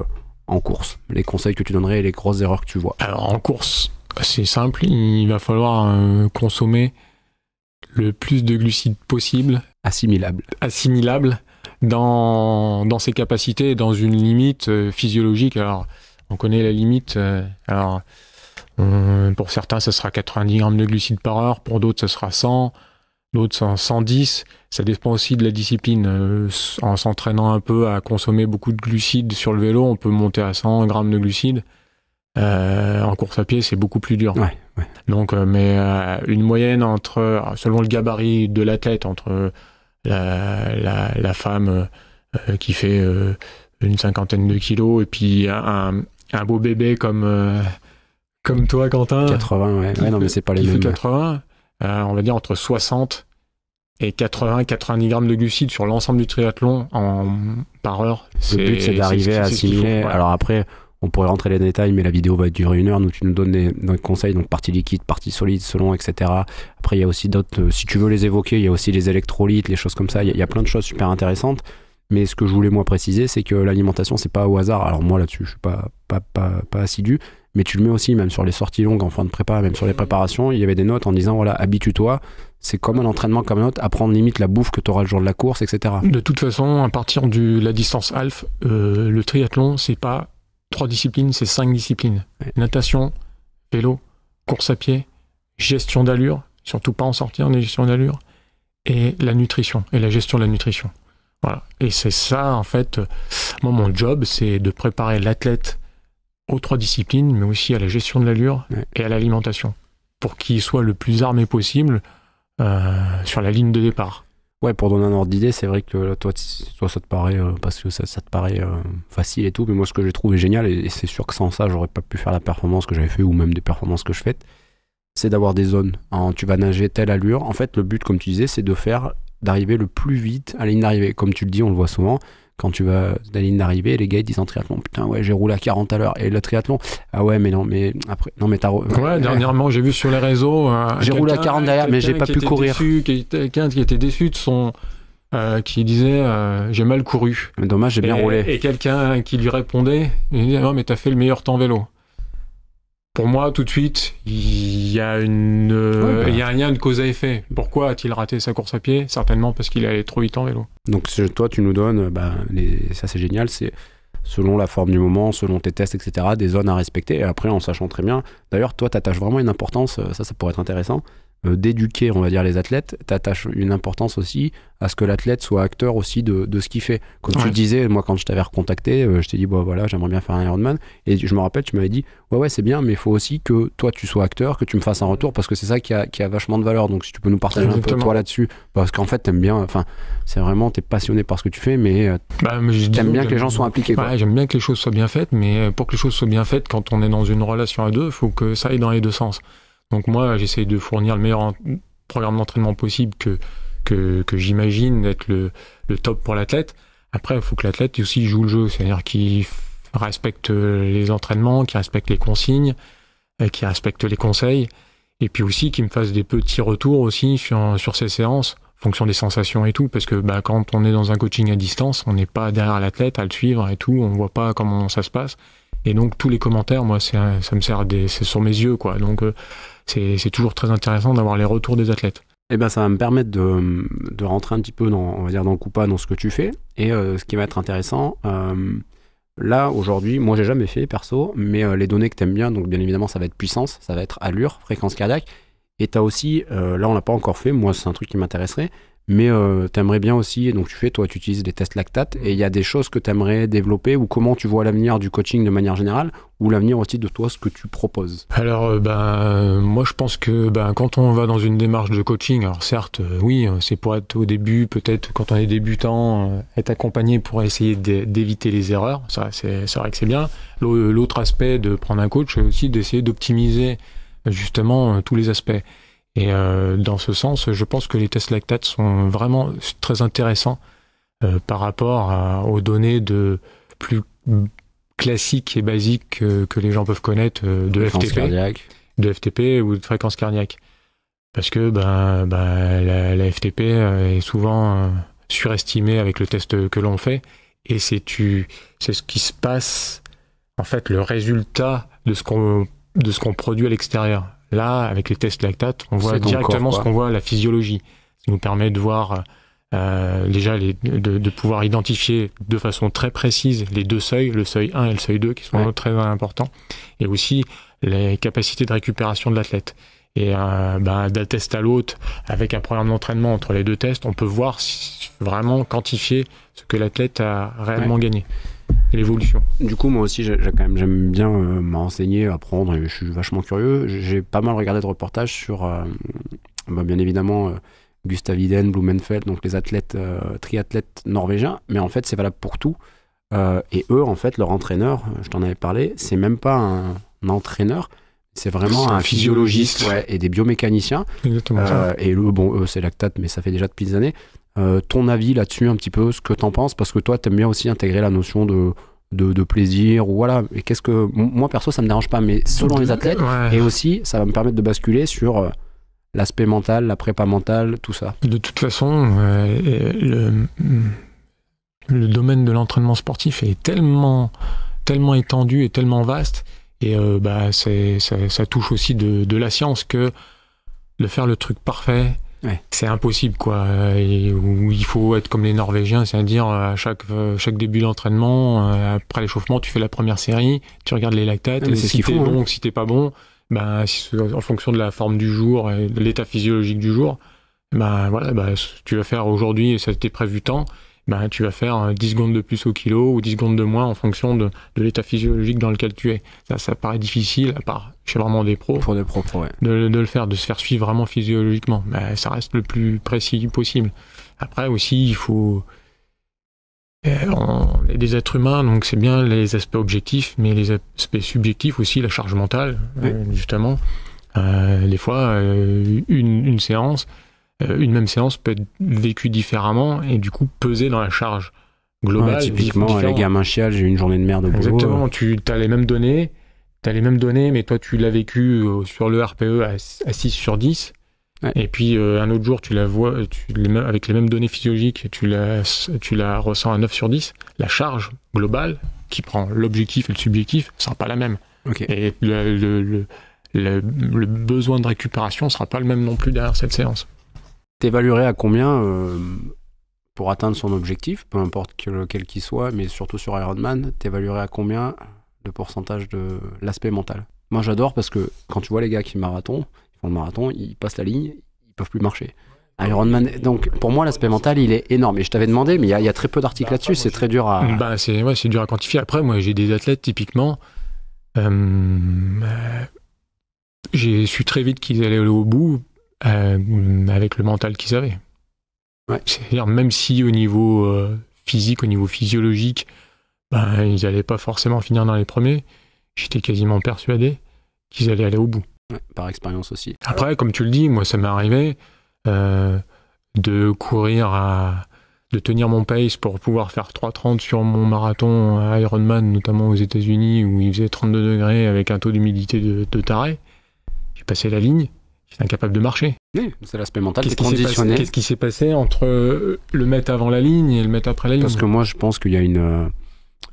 en course, les conseils que tu donnerais et les grosses erreurs que tu vois. Alors en course, c'est simple, il va falloir euh, consommer le plus de glucides possible. Assimilable. Assimilable dans, dans ses capacités, dans une limite physiologique. Alors, on connaît la limite. alors, euh, pour certains, ce sera 90 grammes de glucides par heure, pour d'autres, ce sera 100, d'autres 110. Ça dépend aussi de la discipline. Euh, en s'entraînant un peu à consommer beaucoup de glucides sur le vélo, on peut monter à 100 grammes de glucides. Euh, en course à pied, c'est beaucoup plus dur. Donc, mais une moyenne entre, selon le gabarit de l'athlète, entre la, la, femme qui fait une cinquantaine de kilos et puis un beau bébé comme comme toi, Quentin. 80, ouais. non, mais c'est pas les 80, euh, on va dire entre 60 et 80 80 grammes de glucides sur l'ensemble du triathlon en, par heure. Le but, c'est d'arriver à assimiler. Alors après, on pourrait rentrer les détails, mais la vidéo va durer une heure. Donc, tu nous donnes des, conseils, donc partie liquide, partie solide, selon, etc. Après, il y a aussi d'autres, euh, si tu veux les évoquer, il y a aussi les électrolytes, les choses comme ça. Il y, a, plein de choses super intéressantes. Mais ce que je voulais moi préciser, c'est que l'alimentation, c'est pas au hasard. Alors moi là-dessus, je suis pas, pas, pas assidu, mais tu le mets aussi même sur les sorties longues en fin de prépa, même sur les préparations, il y avait des notes en disant voilà, habitue-toi, c'est comme un entraînement comme un autre, limite la bouffe que tu auras le jour de la course, etc. De toute façon, à partir de la distance half, euh, le triathlon, c'est pas trois disciplines, c'est cinq disciplines. Natation, vélo, course à pied, gestion d'allure, surtout pas en sortir, en gestion d'allure, et la nutrition, et la gestion de la nutrition. Voilà. Et c'est ça, en fait, euh, moi, mon job, c'est de préparer l'athlète aux trois disciplines, mais aussi à la gestion de l'allure et à l'alimentation, pour qu'il soit le plus armé possible euh, sur la ligne de départ. Ouais, pour donner un ordre d'idée, c'est vrai que toi, ça te paraît, euh, parce que ça, te paraît euh, facile et tout, mais moi, ce que j'ai trouvé génial, et, c'est sûr que sans ça, j'aurais pas pu faire la performance que j'avais fait, ou même des performances que je fais, c'est d'avoir des zones. tu vas nager telle allure. En fait, le but, comme tu disais, c'est de faire, d'arriver le plus vite à la ligne d'arrivée. Comme tu le dis, on le voit souvent, quand tu vas la ligne d'arrivée, les gars ils disent en triathlon, putain ouais j'ai roulé à 40 à l'heure et le triathlon, ah ouais mais non mais après non mais t'as ouais dernièrement j'ai vu sur les réseaux euh, j'ai roulé à 40 derrière mais j'ai pas pu courir quelqu'un qui était déçu de son euh, qui disait euh, j'ai mal couru. dommage, j'ai bien roulé. Et quelqu'un qui lui répondait, il disait non mais t'as fait le meilleur temps vélo pour moi, tout de suite, il y a un euh, bah. lien de cause à effet. Pourquoi a-t-il raté sa course à pied Certainement parce qu'il allait trop vite en vélo. Donc toi, tu nous donnes, euh, bah, ça c'est génial, c'est selon la forme du moment, selon tes tests, etc., des zones à respecter. Et après, en sachant très bien, d'ailleurs, toi, tu attaches vraiment une importance, euh, ça, ça pourrait être intéressant, euh, d'éduquer, on va dire, les athlètes, t'attaches une importance aussi à ce que l'athlète soit acteur aussi de, ce qu'il fait. Comme tu disais, moi, quand je t'avais recontacté, euh, je t'ai dit, bah, voilà, j'aimerais bien faire un Ironman. Et je me rappelle, tu m'avais dit, ouais, ouais, c'est bien, mais il faut aussi que toi, tu sois acteur, que tu me fasses un retour, parce que c'est ça qui a, vachement de valeur. Donc, si tu peux nous partager un peu, toi, là-dessus, parce qu'en fait, t'aimes bien, enfin, c'est vraiment, t'es passionné par ce que tu fais, mais, euh, bah, t'aimes bien que les gens soient impliqués. Ouais, j'aime bien que les choses soient bien faites, mais pour que les choses soient bien faites, quand on est dans une relation à deux, il faut que ça aille dans les deux sens. Donc moi, j'essaie de fournir le meilleur programme d'entraînement possible que, que, j'imagine être le, le, top pour l'athlète. Après, il faut que l'athlète aussi joue le jeu, c'est-à-dire qu'il respecte les entraînements, qu'il respecte les consignes, euh, qu'il respecte les conseils, et puis aussi qu'il me fasse des petits retours aussi sur, sur ses séances, fonction des sensations et tout, parce que bah, quand on est dans un coaching à distance, on n'est pas derrière l'athlète à le suivre et tout, on voit pas comment ça se passe. Et donc tous les commentaires, moi, c'est ça me sert sur mes yeux, quoi. Donc euh, c'est, toujours très intéressant d'avoir les retours des athlètes. Eh ben, ça va me permettre de, rentrer un petit peu dans, on va dire, dans le coupa, dans ce que tu fais. Et euh, ce qui va être intéressant, euh, là, aujourd'hui, moi, j'ai jamais fait, perso, mais les données que tu aimes bien, donc bien évidemment, ça va être puissance, ça va être allure, fréquence cardiaque. Et tu as aussi, là, on l'a pas encore fait, moi, c'est un truc qui m'intéresserait, mais euh, t'aimerais bien aussi, et donc tu fais, toi, tu utilises des tests lactates, et il y a des choses que tu aimerais développer, ou comment tu vois l'avenir du coaching de manière générale, ou l'avenir aussi de toi, ce que tu proposes Alors, euh, ben, moi, je pense que ben, quand on va dans une démarche de coaching, alors certes, euh, oui, euh, c'est pour être au début, peut-être quand on est débutant, être accompagné pour essayer d'éviter les erreurs, ça, c'est vrai que c'est bien. L'autre aspect de prendre un coach, c'est aussi d'essayer d'optimiser justement tous les aspects. Et euh, dans ce sens, je pense que les tests lactates sont vraiment très intéressants euh, par rapport aux données de plus classiques et basiques que les gens peuvent connaître euh, de FTP, de FTP ou de fréquence cardiaque, parce que ben, ben la, la, FTP est souvent surestimée avec le test que l'on fait, et c'est tu c'est ce qui se passe en fait le résultat de ce qu'on de ce qu'on produit à l'extérieur. Là, avec les tests lactate, on voit directement ce qu'on voit, la physiologie. Ça nous permet de voir euh, déjà les, de, pouvoir identifier de façon très précise les deux seuils, le seuil 1 et le seuil 2, qui sont très importants, et aussi les capacités de récupération de l'athlète. Et euh, bah, d'un test à l'autre, avec un programme d'entraînement entre les deux tests, on peut voir vraiment quantifier ce que l'athlète a réellement gagné évolution l'évolution. Du coup, moi aussi, j'aime bien euh, m'enseigner, apprendre, et je suis vachement curieux. J'ai pas mal regardé de reportages sur, euh, bah, bien évidemment, euh, Gustav Iden, Blumenfeld, donc les athlètes, triathlètes norvégiens, mais en fait, c'est valable pour tout. et eux, en fait, leur entraîneur, je t'en avais parlé, c'est même pas un, entraîneur, c'est vraiment un, physiologiste, et des biomécaniciens. Exactement. et le, bon, eux, c'est lactate, mais ça fait déjà depuis des années. Euh, ton avis là-dessus un petit peu, ce que t'en penses, parce que toi, t'aimes bien aussi intégrer la notion de, plaisir, ou voilà. Et qu'est-ce que moi perso, ça me dérange pas, mais selon les athlètes, et aussi, ça va me permettre de basculer sur euh, l'aspect mental, la prépa mentale, tout ça. De toute façon, euh, mm, le, domaine de l'entraînement sportif est tellement, tellement étendu et tellement vaste, et bah, ça, touche aussi de, la science que de faire le truc parfait, c'est impossible, quoi. où il faut être comme les Norvégiens, c'est-à-dire euh, à chaque, euh, chaque début d'entraînement, euh, après l'échauffement, tu fais la première série, tu regardes les lactates, et si t'es hein. bon ou si t'es pas bon, ben, en fonction de la forme du jour et de l'état physiologique du jour, ben voilà, ben, tu vas faire aujourd'hui, ça t'est prévu tant, bah, tu vas faire 10 euh, secondes de plus au kilo ou 10 secondes de moins en fonction de, de l'état physiologique dans lequel tu es. Ça, ça paraît difficile, à part chez vraiment des pros. Pour des pros, ouais. de, le faire, de se faire suivre vraiment physiologiquement. Mais bah, ça reste le plus précis possible. Après aussi, il faut. Euh, on des êtres humains, donc c'est bien les aspects objectifs, mais les aspects subjectifs aussi, la charge mentale, euh, justement. Euh, des fois, une, une séance, euh, une même séance peut être vécue différemment et du coup peser dans la charge globale. Ouais, typiquement, gamme un chial, j'ai eu une journée de merde au boulot. Exactement, tu as les mêmes données, tu as les mêmes données, mais toi tu l'as vécu euh, sur le RPE à, 6 sur 10. Et puis euh, un autre jour, tu la vois avec les mêmes données physiologiques, tu la, tu la ressens à 9 sur 10. La charge globale qui prend l'objectif et le subjectif sera pas la même. Et le, le, besoin de récupération sera pas le même non plus derrière cette séance. T'évaluerais à combien euh, pour atteindre son objectif, peu importe quel qu'il soit, mais surtout sur Ironman, t'évaluerais à combien le pourcentage de l'aspect mental Moi j'adore parce que quand tu vois les gars qui marathon, ils font le marathon, ils passent la ligne, ils peuvent plus marcher. Ironman. Donc pour moi, l'aspect mental, il est énorme. Et je t'avais demandé, mais il y, a très peu d'articles bah, là-dessus. C'est très dur à. Bah, c'est dur à quantifier. Après, moi, j'ai des athlètes typiquement. Euh, euh, j'ai su très vite qu'ils allaient au bout euh, avec le mental qu'ils avaient. C'est-à-dire, même si au niveau euh, physique, au niveau physiologique, ben, ils n'allaient pas forcément finir dans les premiers, j'étais quasiment persuadé qu'ils allaient aller au bout. par expérience aussi. Après, comme tu le dis, moi, ça m'est arrivé euh, de courir à. de tenir mon pace pour pouvoir faire 3,30 sur mon marathon Ironman, notamment aux États-Unis, où il faisait 32 degrés avec un taux d'humidité de, de taré. J'ai passé la ligne, incapable de marcher. Oui, c'est l'aspect mental Qu'est-ce qui, s'est passé entre euh, le mettre avant la ligne et le mettre après la ligne Parce que moi, je pense qu'il y a une, euh,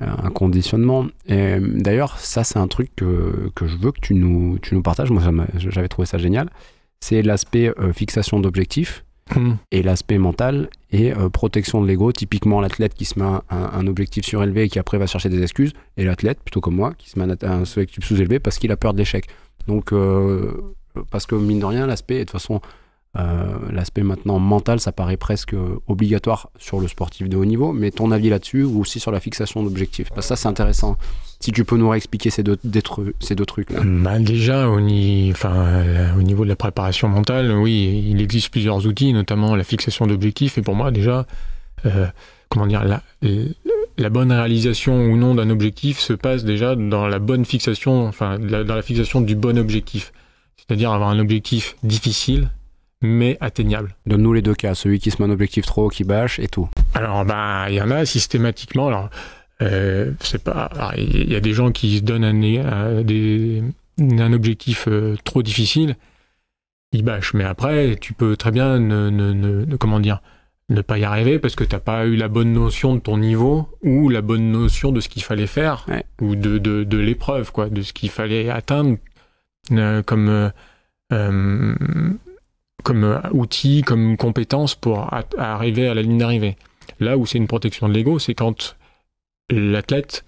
un conditionnement. Et d'ailleurs, ça, c'est un truc que, que, je veux que tu nous, tu nous partages. Moi, j'avais trouvé ça génial. C'est l'aspect euh, fixation d'objectifs hmm. et l'aspect mental et protection de l'ego. Typiquement, l'athlète qui se met un, objectif surélevé et qui après va chercher des excuses, et l'athlète, plutôt comme moi, qui se met un, un objectif sous-élevé parce qu'il a peur de l'échec. Donc parce que mine de rien, l'aspect, de toute façon, euh, l'aspect maintenant mental, ça paraît presque obligatoire sur le sportif de haut niveau, mais ton avis là-dessus ou aussi sur la fixation d'objectifs ça, c'est intéressant. Si tu peux nous réexpliquer ces deux, ces deux trucs. Là. Bah, déjà, au, ni... enfin, euh, au niveau de la préparation mentale, oui, il existe plusieurs outils, notamment la fixation d'objectifs. Et pour moi, déjà, euh, comment dire, la, la, bonne réalisation ou non d'un objectif se passe déjà dans la bonne fixation, enfin, dans la fixation du bon objectif. C'est-à-dire avoir un objectif difficile, mais atteignable. Donne-nous les deux cas, celui qui se met un objectif trop haut, qui bâche et tout. Alors, ben, il y en a systématiquement. Alors, euh, c'est pas. Il y a des gens qui se donnent un, euh, un objectif euh, trop difficile, ils bâchent. Mais après, tu peux très bien ne, comment dire, ne pas y arriver parce que t'as pas eu la bonne notion de ton niveau ou la bonne notion de ce qu'il fallait faire ou de, de, de l'épreuve, quoi, de ce qu'il fallait atteindre euh, comme, outil, euh, euh, comme compétence pour arriver à la ligne d'arrivée. Là où c'est une protection de l'ego, c'est quand l'athlète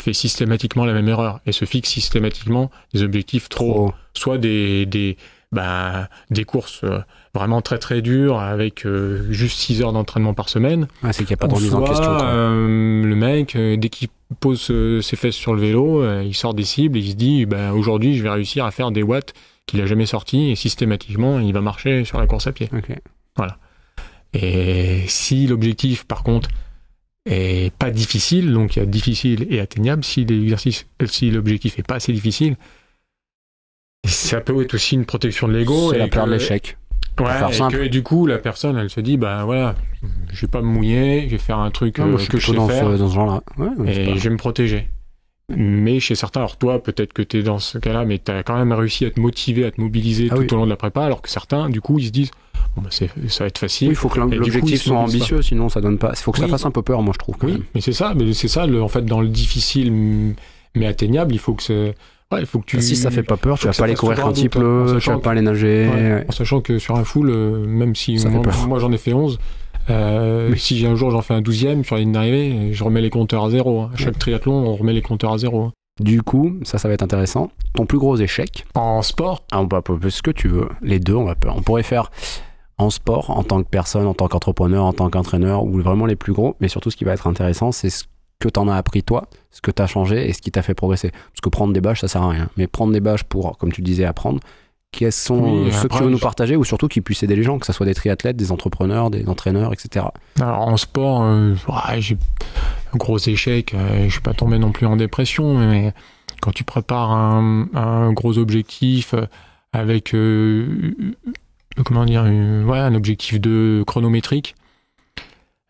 fait systématiquement la même erreur et se fixe systématiquement des objectifs trop, soit des bah, courses vraiment très très dur avec euh, juste 6 heures d'entraînement par semaine. Ah, c'est qu'il a pas en question. Euh, le mec, euh, dès qu'il pose ses fesses sur le vélo, il sort des cibles et il se dit ben aujourd'hui je vais réussir à faire des watts qu'il n'a jamais sortis et systématiquement il va marcher sur la course à pied. Okay. Voilà. Et si l'objectif par contre est pas difficile, donc il y a difficile et atteignable, si l'exercice, si l'objectif est pas assez difficile, ça peut être aussi une protection de l'ego. C'est la peur de l'échec. Ouais, et, du coup, la personne, elle se dit, bah voilà, je vais pas me mouiller, je vais faire un truc euh, je que je sais dans faire. Ce, genre-là. Ouais, et je vais me protéger. Mais chez certains, alors toi, peut-être que tu es dans ce cas-là, mais tu as quand même réussi à te motiver, à te mobiliser ah tout au long de la prépa, alors que certains, du coup, ils se disent bon, bah, ça va être facile. Il faut que l'objectif soit ambitieux, sinon ça donne pas. Il faut que ça fasse un peu peur, moi, je trouve. oui, mais c'est ça, mais c'est ça, le, en fait, dans le difficile mais atteignable, il faut que faut que tu. Bah, si ça fait pas peur, tu hein, vas pas aller courir quand il pleut, tu vas pas aller nager. en sachant que sur un full, euh, même si moi, j'en ai fait 11, euh, si j'ai un jour j'en fais un 12e sur la ligne d'arrivée, je remets les compteurs à zéro. Hein. À chaque triathlon, on remet les compteurs à zéro. Hein. Du coup, ça, ça va être intéressant. Ton plus gros échec En sport ah, On peut ce que tu veux. Les deux, on va peur. On pourrait faire en sport, en tant que personne, en tant qu'entrepreneur, en tant qu'entraîneur, ou vraiment les plus gros. Mais surtout, ce qui va être intéressant, c'est ce que en as appris toi, ce que tu as changé et ce qui t'a fait progresser. Parce que prendre des bâches, ça sert à rien. Mais prendre des bâches pour, comme tu disais, apprendre, quels sont euh, ceux qui veulent nous partager ou surtout qui puissent aider les gens, que ce soit des triathlètes, des entrepreneurs, des entraîneurs, etc. Alors en sport, euh, j'ai un gros échec, Je euh, je suis pas tombé non plus en dépression, mais quand tu prépares un, gros objectif avec comment dire, ouais, un objectif de chronométrique,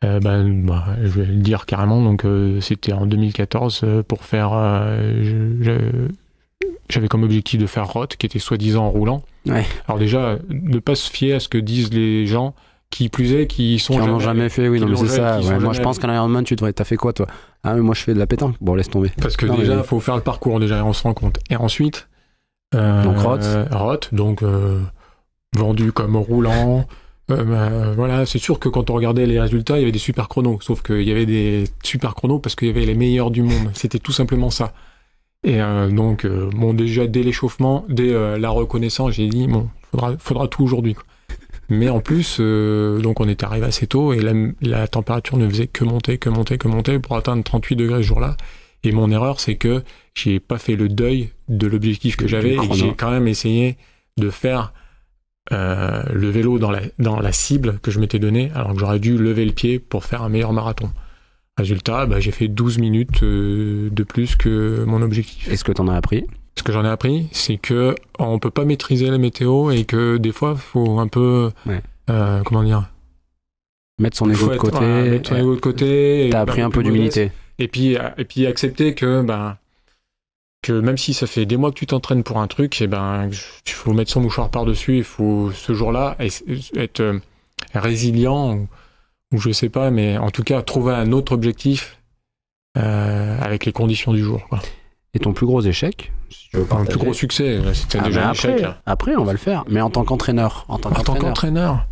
euh, ben, bah, je vais le dire carrément, donc euh, c'était en 2014 euh, pour faire. Euh, j'avais comme objectif de faire Roth qui était soi-disant roulant. Ouais. Alors déjà, ne pas se fier à ce que disent les gens qui plus est, qui sont qui en jamais, ont jamais fait, oui, mais c'est ça. Moi, je pense qu'en Ironman, tu devrais. T'as fait quoi, toi Ah, mais moi, je fais de la pétanque. Bon, laisse tomber. Parce que déjà, il faut faire le parcours. Déjà, on se rend compte. Et ensuite, donc ROT, donc vendu comme roulant. Euh, bah, voilà, c'est sûr que quand on regardait les résultats, il y avait des super chronos. Sauf qu'il y avait des super chronos parce qu'il y avait les meilleurs du monde. C'était tout simplement ça. Et euh, donc, euh, bon, déjà dès l'échauffement, dès la reconnaissance, j'ai dit bon, faudra, faudra tout aujourd'hui. Mais en plus, donc on était arrivé assez tôt et la, la, température ne faisait que monter, que monter, que monter pour atteindre 38 degrés ce jour-là. Et mon erreur, c'est que j'ai pas fait le deuil de l'objectif que j'avais j'ai quand même essayé de faire euh, le vélo dans la, dans la cible que je m'étais donnée, alors que j'aurais dû lever le pied pour faire un meilleur marathon. Résultat, bah, j'ai fait 12 minutes euh, de plus que mon objectif. Est-ce que tu en as appris Ce que j'en ai appris, c'est que on peut pas maîtriser la météo et que des fois, faut un peu. Euh, comment dire Mettre son ego de côté. côté. T'as appris un peu d'humilité. Et puis, et puis accepter que. Bah, que même si ça fait des mois que tu t'entraînes pour un truc, et eh ben, il faut mettre son mouchoir par-dessus, il faut ce jour-là être euh, résilient ou, je sais pas, mais en tout cas trouver un autre objectif euh, avec les conditions du jour. Et ton plus gros échec Un plus gros succès, ah, déjà un après, échec. Après, on va le faire, mais en tant qu'entraîneur. En tant qu'entraîneur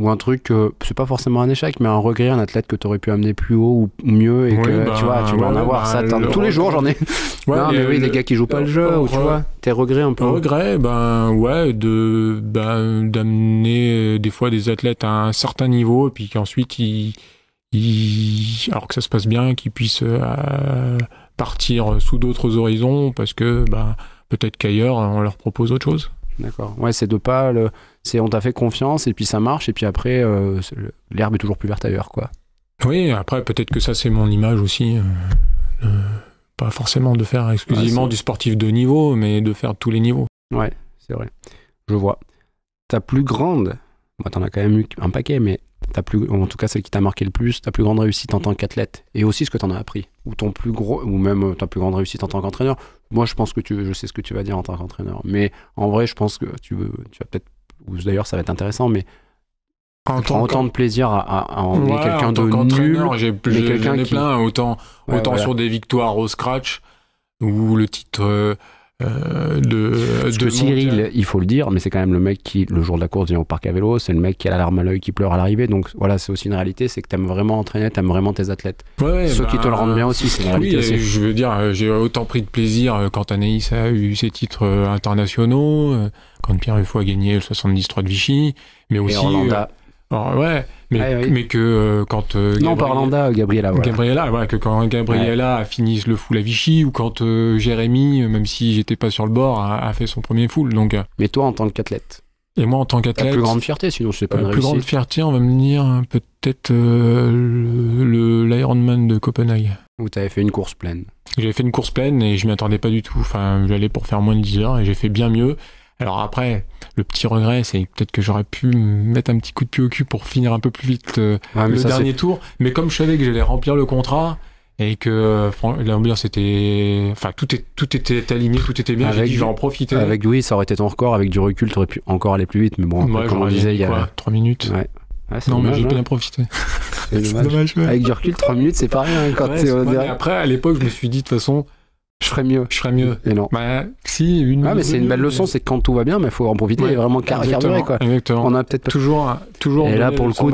ou un truc euh, c'est pas forcément un échec mais un regret un athlète que tu aurais pu amener plus haut ou mieux et que bah, tu vois tu vas en avoir bah, ça tous les jours j'en ai <laughs> mais oui les gars qui jouent pas le jeu tu vois tes regrets un peu regret ben ouais de ben, d'amener euh, des fois des athlètes à un certain niveau et puis qu'ensuite ils, alors que ça se passe bien qu'ils puissent euh, partir sous d'autres horizons parce que ben peut-être qu'ailleurs on leur propose autre chose D'accord. Ouais, c'est de pas. Le... C'est on t'a fait confiance et puis ça marche et puis après euh, l'herbe est toujours plus verte ailleurs, quoi. Oui, après peut-être que ça c'est mon image aussi. Euh, pas forcément de faire exclusivement du sportif de niveau, mais de faire tous les niveaux. Ouais, c'est vrai. Je vois. Ta plus grande, moi t'en as quand même eu un paquet, mais plus, en tout cas celle qui t'a marqué le plus, ta plus grande réussite en tant qu'athlète et aussi ce que t'en as appris ou ton plus gros ou même euh, ta plus grande réussite en tant qu'entraîneur. Moi, je pense que tu, je sais ce que tu vas dire en tant qu'entraîneur, mais en vrai, je pense que tu, veux, tu vas peut-être d'ailleurs ça va être intéressant, mais autant de plaisir à, à, quelqu'un de nul, j'ai quelqu'un plein autant autant sur des victoires au scratch ou le titre. Euh, euh, de, Cyril, il faut le dire, mais c'est quand même le mec qui, le jour de la course, vient au parc à vélo, c'est le mec qui a la larme à l'œil, qui pleure à l'arrivée. Donc voilà, c'est aussi une réalité, c'est que t'aimes vraiment entraîner, t'aimes vraiment tes athlètes. Ceux qui bah, te le rendent bien aussi, c'est une euh, je veux dire, euh, j'ai autant pris de plaisir quand Anaïs a eu ses titres internationaux, quand Pierre Ruffo a gagné le 73 de Vichy, mais aussi ouais, mais, mais que euh, quand. Euh, non, Gabriel... d'A, Gabriela. Gabriela, que quand Gabriela finisse a le full à Vichy ou quand euh, Jérémy, euh, même si j'étais pas sur le bord, a, fait son premier full. Donc... Mais toi, en tant qu'athlète et moi, en tant qu'athlète. La plus grande fierté, sinon je sais pas La plus grande fierté, on va me dire hein, peut-être euh, l'Ironman de Copenhague. Où t'avais fait une course pleine. J'avais fait une course pleine et je m'y attendais pas du tout. Enfin, j'allais pour faire moins de 10 heures et j'ai fait bien mieux. Alors après, le petit regret, c'est peut-être que j'aurais pu mettre un petit coup de pied au cul pour finir un peu plus vite le, dernier tour. Mais comme je savais que j'allais remplir le contrat et que l'ambiance était, enfin tout, était tout était aligné, tout était bien, j'ai dit j'en profitais. Avec oui, ça aurait été ton record. Avec du recul, aurais pu encore aller plus vite. Mais bon, ouais, comme on il y a trois 3 minutes. Ouais. non, mais j'ai bien hein. profité. <laughs> Avec du recul, 3 minutes, c'est pas rien hein, quand es Après, à l'époque, je me suis dit, de toute façon, je ferais mieux. Je ferais mieux. Et non. Bah, si, une. Ah, mais c'est une belle leçon, c'est que quand tout va bien, mais faut en profiter vraiment carrément. Exactement. On a peut-être toujours, toujours. Et là, pour le coup, hein.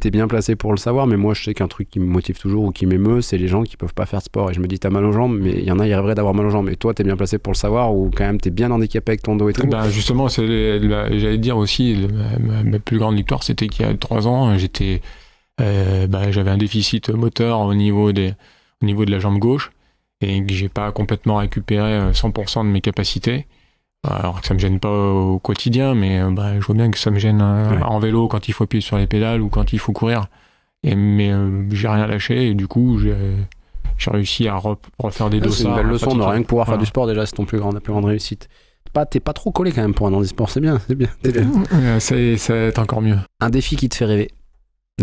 t'es bien placé pour le savoir, mais moi, je sais qu'un truc qui me motive toujours ou qui m'émeut, c'est les gens qui peuvent pas faire de sport. Et je me dis, t'as mal aux jambes, mais il y en a, qui rêveraient d'avoir mal aux jambes. Et toi, t'es bien placé pour le savoir ou quand même t'es bien handicapé avec ton dos et tout. Bah, justement, j'allais dire aussi, ma, plus grande victoire, c'était qu'il y a trois ans, j'étais, euh, bah, j'avais un déficit moteur au niveau des, au niveau de la jambe gauche et que j'ai pas complètement récupéré 100% euh, de mes capacités. Bah, alors que ça me gêne pas au quotidien, mais euh, bah, je vois bien que ça me gêne euh, en vélo quand il faut appuyer sur les pédales ou quand il faut courir. Et mais j'ai rien lâché et du coup j'ai réussi à refaire des dossards. Ah, c'est une belle leçon, de rien que pouvoir faire du sport déjà, c'est ton plus grand, la plus grande réussite pas, t'es pas trop collé quand même pour un sport, c'est bien, c'est bien. C'est encore mieux. Un défi qui te fait rêver.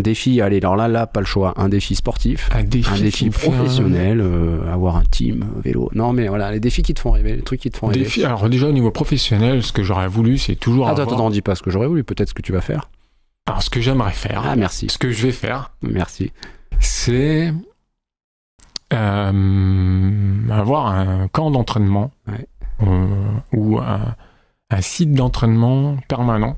Défi, allez, alors là, là, pas le choix. Un défi sportif, un défi, professionnel, euh, avoir un team, euh, vélo. Non, mais voilà, les défis qui te font rêver, les trucs qui te font rêver. alors déjà au niveau professionnel, ce que j'aurais voulu, c'est toujours. Attends, avoir... attends, dis pas ce que j'aurais voulu, peut-être ce que tu vas faire. Alors, ce que j'aimerais faire. Ah, merci. Ce que je vais faire. Merci. C'est. Euh, avoir un camp d'entraînement ou un site d'entraînement permanent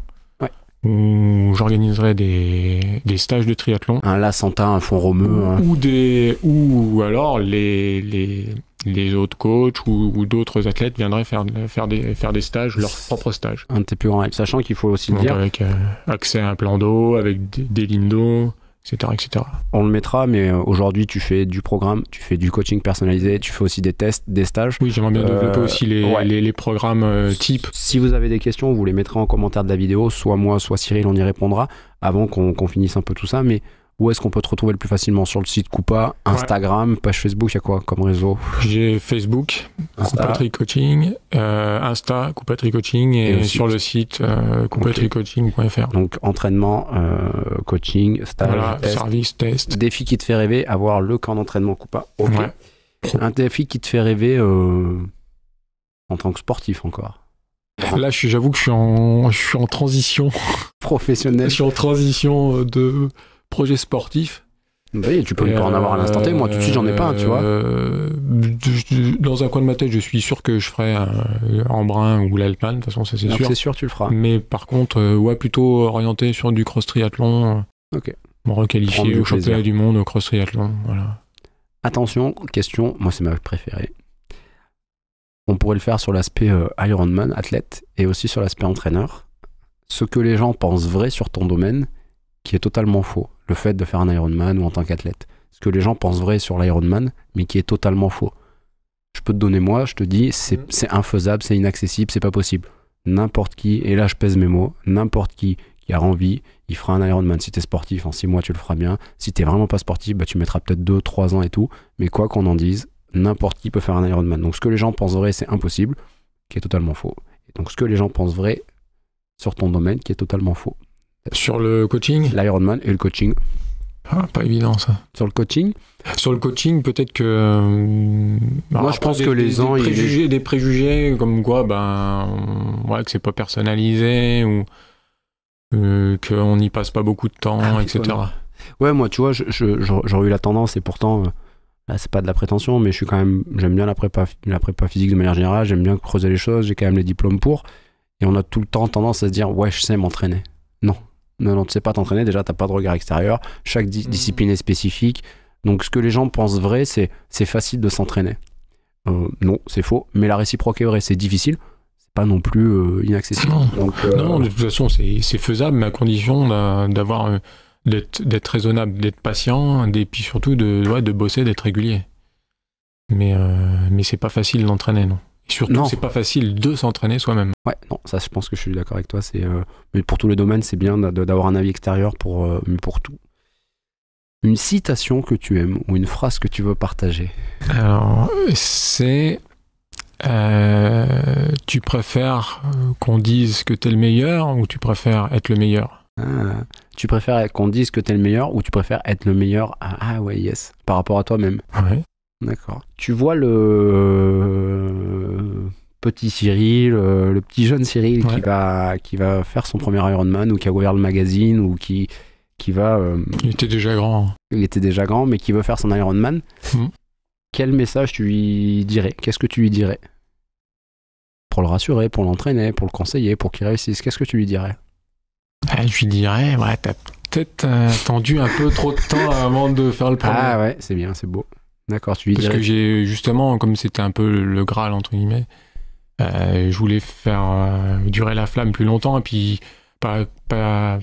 où j'organiserai des, des, stages de triathlon. Un La Santa, un Fond romeux. Hein. Ou, des, ou alors les, les, les autres coachs ou, ou d'autres athlètes viendraient faire, faire, des, faire des stages, leurs propres stages. Un de tes sachant qu'il faut aussi dire. Avec euh, accès à un plan d'eau, avec des, des lignes d'eau etc., On le mettra, mais euh, aujourd'hui, tu fais du programme, tu fais du coaching personnalisé, tu fais aussi des tests, des stages. Oui, j'aimerais bien développer euh, aussi les, programmes euh, type. Si vous avez des questions, vous les mettrez en commentaire de la vidéo, soit moi, soit Cyril, on y répondra avant qu'on finisse un peu tout ça. Mais où est-ce qu'on peut te retrouver le plus facilement Sur le site Coupa, Instagram, page Facebook, il y a quoi comme réseau J'ai Facebook, Insta. Coupa Coaching, euh, Insta, Coupa Coaching et, euh, sur le site euh, coupatricoaching.fr. Donc entraînement, euh, coaching, stage, service, test. Défi qui te fait rêver, avoir le camp d'entraînement Coupa. Ok. Un défi qui te fait rêver en tant que sportif encore Là, j'avoue que je suis, en, je suis en transition. Professionnelle. Je suis en transition de projet sportif. Oui, tu peux en avoir à l'instant T. Moi, tout de suite, j'en ai pas, tu vois. Euh, dans un coin de ma tête, je suis sûr que je ferai un, euh, ou l'Alpine. De toute façon, ça c'est sûr. C'est sûr, tu le feras. Mais par contre, euh, ouais, plutôt orienté sur du cross triathlon. Ok. Me requalifier au championnat du monde au cross triathlon, Attention, question. Moi, c'est ma préférée. On pourrait le faire sur l'aspect Ironman, athlète, et aussi sur l'aspect entraîneur. Ce que les gens pensent vrai sur ton domaine, qui est totalement faux le fait de faire un Ironman ou en tant qu'athlète. Ce que les gens pensent vrai sur l'Ironman, mais qui est totalement faux. Je peux te donner moi, je te dis, c'est mhm. infaisable, c'est inaccessible, c'est pas possible. N'importe qui, et là je pèse mes mots, n'importe qui qui a envie, il fera un Ironman. Si t'es sportif, en 6 mois, tu le feras bien. Si t'es vraiment pas sportif, bah, tu mettras peut-être 2, 3 ans et tout. Mais quoi qu'on en dise, n'importe qui peut faire un Ironman. Donc ce que les gens pensent vrai, c'est impossible, qui est totalement faux. Et donc ce que les gens pensent vrai sur ton domaine, qui est totalement faux. Sur le coaching L'Ironman et le coaching. Ah, pas évident ça. Sur le coaching Sur le coaching, peut-être que. Euh, moi, je pense que les gens. Des préjugés, des préjugés comme quoi, ben. Ouais, que c'est pas personnalisé ou. Euh, qu'on n'y passe pas beaucoup de temps, ah etc. ouais, moi, tu vois, j'aurais eu la tendance, et pourtant, euh, là, c'est pas de la prétention, mais je suis quand même, j'aime bien la prépa, la prépa physique de manière générale, j'aime bien creuser les choses, j'ai quand même les diplômes pour, et on a tout le temps tendance à se dire, ouais, je sais m'entraîner. Non, non, tu sais pas t'entraîner, déjà, t'as pas de regard extérieur. Chaque mmh. discipline est spécifique. Donc, ce que les gens pensent vrai, c'est c'est facile de s'entraîner. Euh, non, c'est faux. Mais la réciproque est vraie, c'est difficile. C'est pas non plus euh, inaccessible. Non. Donc, euh, de toute façon, c'est faisable, mais à condition d'avoir d'être raisonnable, d'être patient, et puis surtout de, de bosser, d'être régulier. Mais, mais c'est pas facile d'entraîner, non surtout, c'est pas facile de s'entraîner soi-même. Ouais, non, ça, je pense que je suis d'accord avec toi. C'est, euh, mais pour tous les domaines, c'est bien d'avoir un avis extérieur pour, euh, pour tout. Une citation que tu aimes ou une phrase que tu veux partager Alors, c'est. Euh, tu préfères qu'on dise que t'es le meilleur ou tu préfères être le meilleur ah, Tu préfères qu'on dise que t'es le meilleur ou tu préfères être le meilleur Ah, ah ouais, yes, par rapport à toi-même. Ouais. D'accord. Tu vois le euh, petit Cyril, euh, le, petit jeune Cyril qui, va, qui va faire son premier Ironman ou qui a ouvert le magazine ou qui, qui va. Euh, il était déjà grand. Hein. Il était déjà grand, mais qui veut faire son Ironman. Hmm. Quel message tu lui dirais Qu'est-ce que tu lui dirais Pour le rassurer, pour l'entraîner, pour le conseiller, pour qu'il réussisse, qu'est-ce que tu lui dirais ah, Je lui dirais, ouais, t'as peut-être attendu un peu trop de temps avant de faire le premier. Ah ouais, c'est bien, c'est beau. D'accord, tu Parce que j'ai justement, comme c'était un peu le Graal, entre guillemets, euh, je voulais faire euh, durer la flamme plus longtemps et puis pas. pas,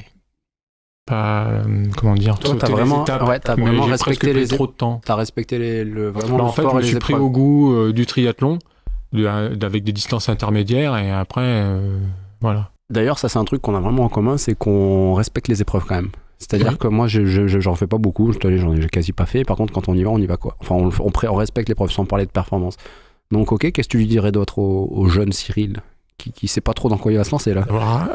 euh, comment dire t'as vraiment, as vraiment respecté les trop de temps t'as respecté le vraiment bah, en fait je me suis pris au goût du triathlon avec des distances intermédiaires et après voilà d'ailleurs ça c'est un truc qu'on a vraiment en commun c'est qu'on respecte les épreuves quand même c'est-à-dire que moi, je, je, j'en fais pas beaucoup. Je te j'en ai quasi pas fait. Par contre, quand on y va, on y va quoi. Enfin, on, on, on respecte l'épreuve sans parler de performance. Donc, ok, qu'est-ce que tu lui dirais d'autre au, jeune Cyril qui, ne sait pas trop dans quoi il va se lancer là. Bah,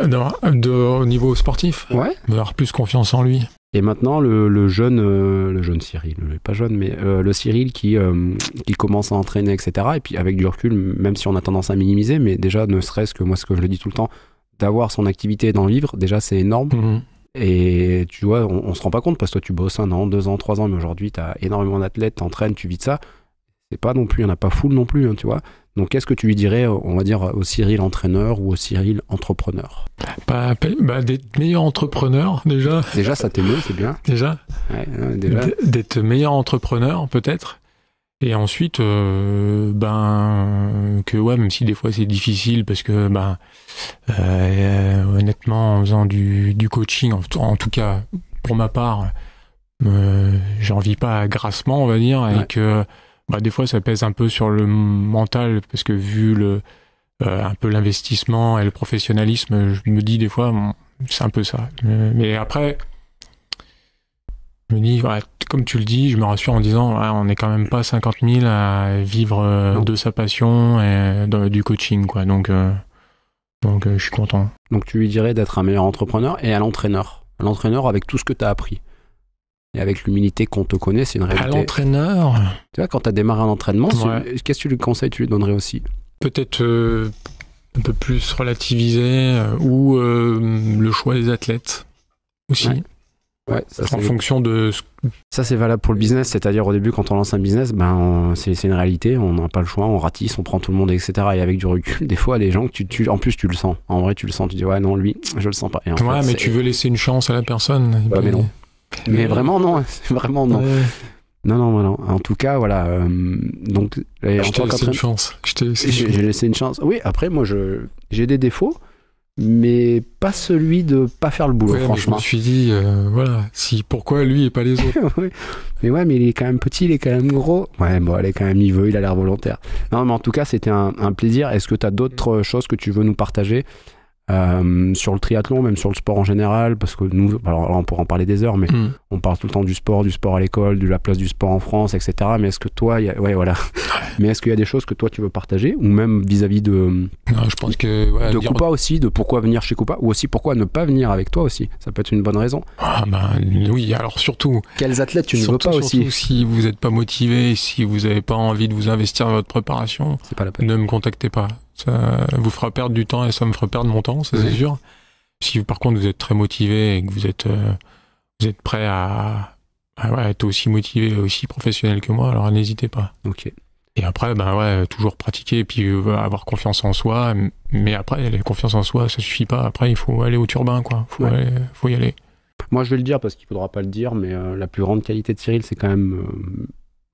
de au niveau sportif, ouais. d'avoir plus confiance en lui. Et maintenant, le, jeune, euh, le jeune Cyril, pas jeune, mais euh, le Cyril euh, qui, commence à entraîner, etc. Et puis avec du recul, même si on a tendance à minimiser, mais déjà, ne serait-ce que moi, ce que je le dis tout le temps, d'avoir son activité dans le livre, déjà, c'est énorme. Mhm. Et tu vois, on, se rend pas compte parce que toi, tu bosses un an, deux ans, trois ans, mais aujourd'hui, tu as énormément d'athlètes, t'entraînes, tu vis de ça. C'est pas non plus, il n'y en a pas full non plus, hein, tu vois. Donc, qu'est-ce que tu lui dirais, on va dire, au Cyril entraîneur ou au Cyril entrepreneur bah, bah, D'être meilleur entrepreneur, déjà. Déjà, ça t'est mieux, c'est bien. Déjà. D'être meilleur entrepreneur, peut-être. Et ensuite, euh, ben, que ouais, même si des fois c'est difficile parce que, ben, euh, honnêtement, du, coaching, en, tout cas pour ma part, j'ai j'en vis pas grassement, on va dire, et que bah, des fois ça pèse un peu sur le mental, parce que vu le euh, un peu l'investissement et le professionnalisme, je me dis des fois, c'est un peu ça. Mais après, me dis, comme tu le dis, je me rassure en disant, on est quand même pas 50 000 à vivre euh, de sa passion et euh, du coaching, quoi. Donc, donc euh, je suis content. Donc tu lui dirais d'être un meilleur entrepreneur et à l'entraîneur. à L'entraîneur avec tout ce que tu as appris. Et avec l'humilité qu'on te connaît, c'est une réalité. À l'entraîneur Tu vois, quand tu as démarré un entraînement, qu'est-ce que tu lui conseilles, tu lui donnerais aussi Peut-être euh, un peu plus relativisé euh, ou le choix des athlètes aussi ça, en fonction de. Ça, c'est valable pour le business, c'est-à-dire au début, quand on lance un business, ben, c'est une réalité, on n'a pas le choix, on ratisse, on prend tout le monde, etc. Et avec du recul, <laughs> des fois, les gens, tu, tu, en plus, tu le sens. En vrai, tu le sens, tu dis, ouais, non, lui, je le sens pas. ouais, mais tu veux laisser une chance à la personne. mais non. Mais vraiment, non, hein, vraiment, non. Non, non, non. En tout cas, voilà. Euh, donc, je t'ai laissé une chance. J'ai laissé une chance. Oui, après, moi, j'ai des défauts mais pas celui de pas faire le boulot, franchement. Je me suis dit, euh, voilà, si, pourquoi lui et pas les autres <laughs> Mais ouais, mais il est quand même petit, il est quand même gros. Ouais, bon, il est quand même, il il a l'air volontaire. Non, mais en tout cas, c'était un, un plaisir. Est-ce que tu as d'autres choses que tu veux nous partager euh, sur le triathlon, même sur le sport en général, parce que nous, alors, on pourra en parler des heures, mais hmm. on parle tout le temps du sport, du sport à l'école, de la place du sport en France, etc. Mais est-ce que toi, y voilà. mais est-ce qu'il y a des choses que toi tu veux partager, ou même vis-à-vis de, je pense que Coupa aussi, de pourquoi venir chez Coupa, ou aussi pourquoi ne pas venir avec toi aussi. Ça peut être une bonne raison. Ah ben oui, alors surtout. Quels athlètes tu ne veux pas aussi Si vous n'êtes pas motivé, si vous n'avez pas envie de vous investir dans votre préparation, ne me contactez pas. Ça vous fera perdre du temps et ça me fera perdre mon temps, ça c'est sûr. Si par contre vous êtes très motivé et que vous êtes, euh, vous êtes prêt à, être aussi motivé, aussi professionnel que moi, alors n'hésitez pas. Ok. Et après, ben ouais, toujours pratiquer et puis euh, avoir confiance en soi. Mais après, la confiance en soi, ça suffit pas. Après, il faut aller au turbin, quoi. Faut, faut y aller. Moi, je vais le dire parce qu'il faudra pas le dire, mais euh, la plus grande qualité de Cyril, c'est quand même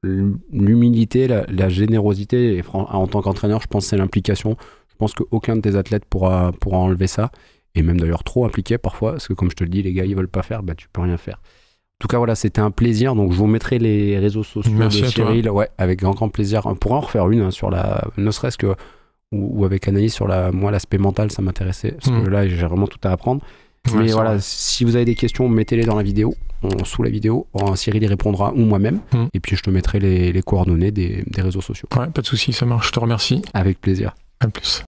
l'humilité, la, générosité, en tant qu'entraîneur, je pense c'est l'implication. Je pense qu'aucun de tes athlètes pourra, pourra enlever ça, et même d'ailleurs trop impliqué parfois, parce que comme je te le dis, les gars, ils veulent pas faire, bah tu peux rien faire. En tout cas, voilà, c'était un plaisir. Donc, je vous mettrai les réseaux sociaux de Cyril, ouais, avec grand, grand plaisir. On pourra en refaire une hein, sur la, ne serait-ce que, ou, avec Anaïs sur la, moi, l'aspect mental, ça m'intéressait parce que mmh. là, j'ai vraiment tout à apprendre. Mais voilà, si vous avez des questions, mettez-les dans la vidéo, en sous la vidéo. En, les répondra ou moi-même. Hmm. Et puis je te mettrai les, coordonnées des, réseaux sociaux. Ouais, pas de souci, ça marche. Je te remercie. Avec plaisir. À plus.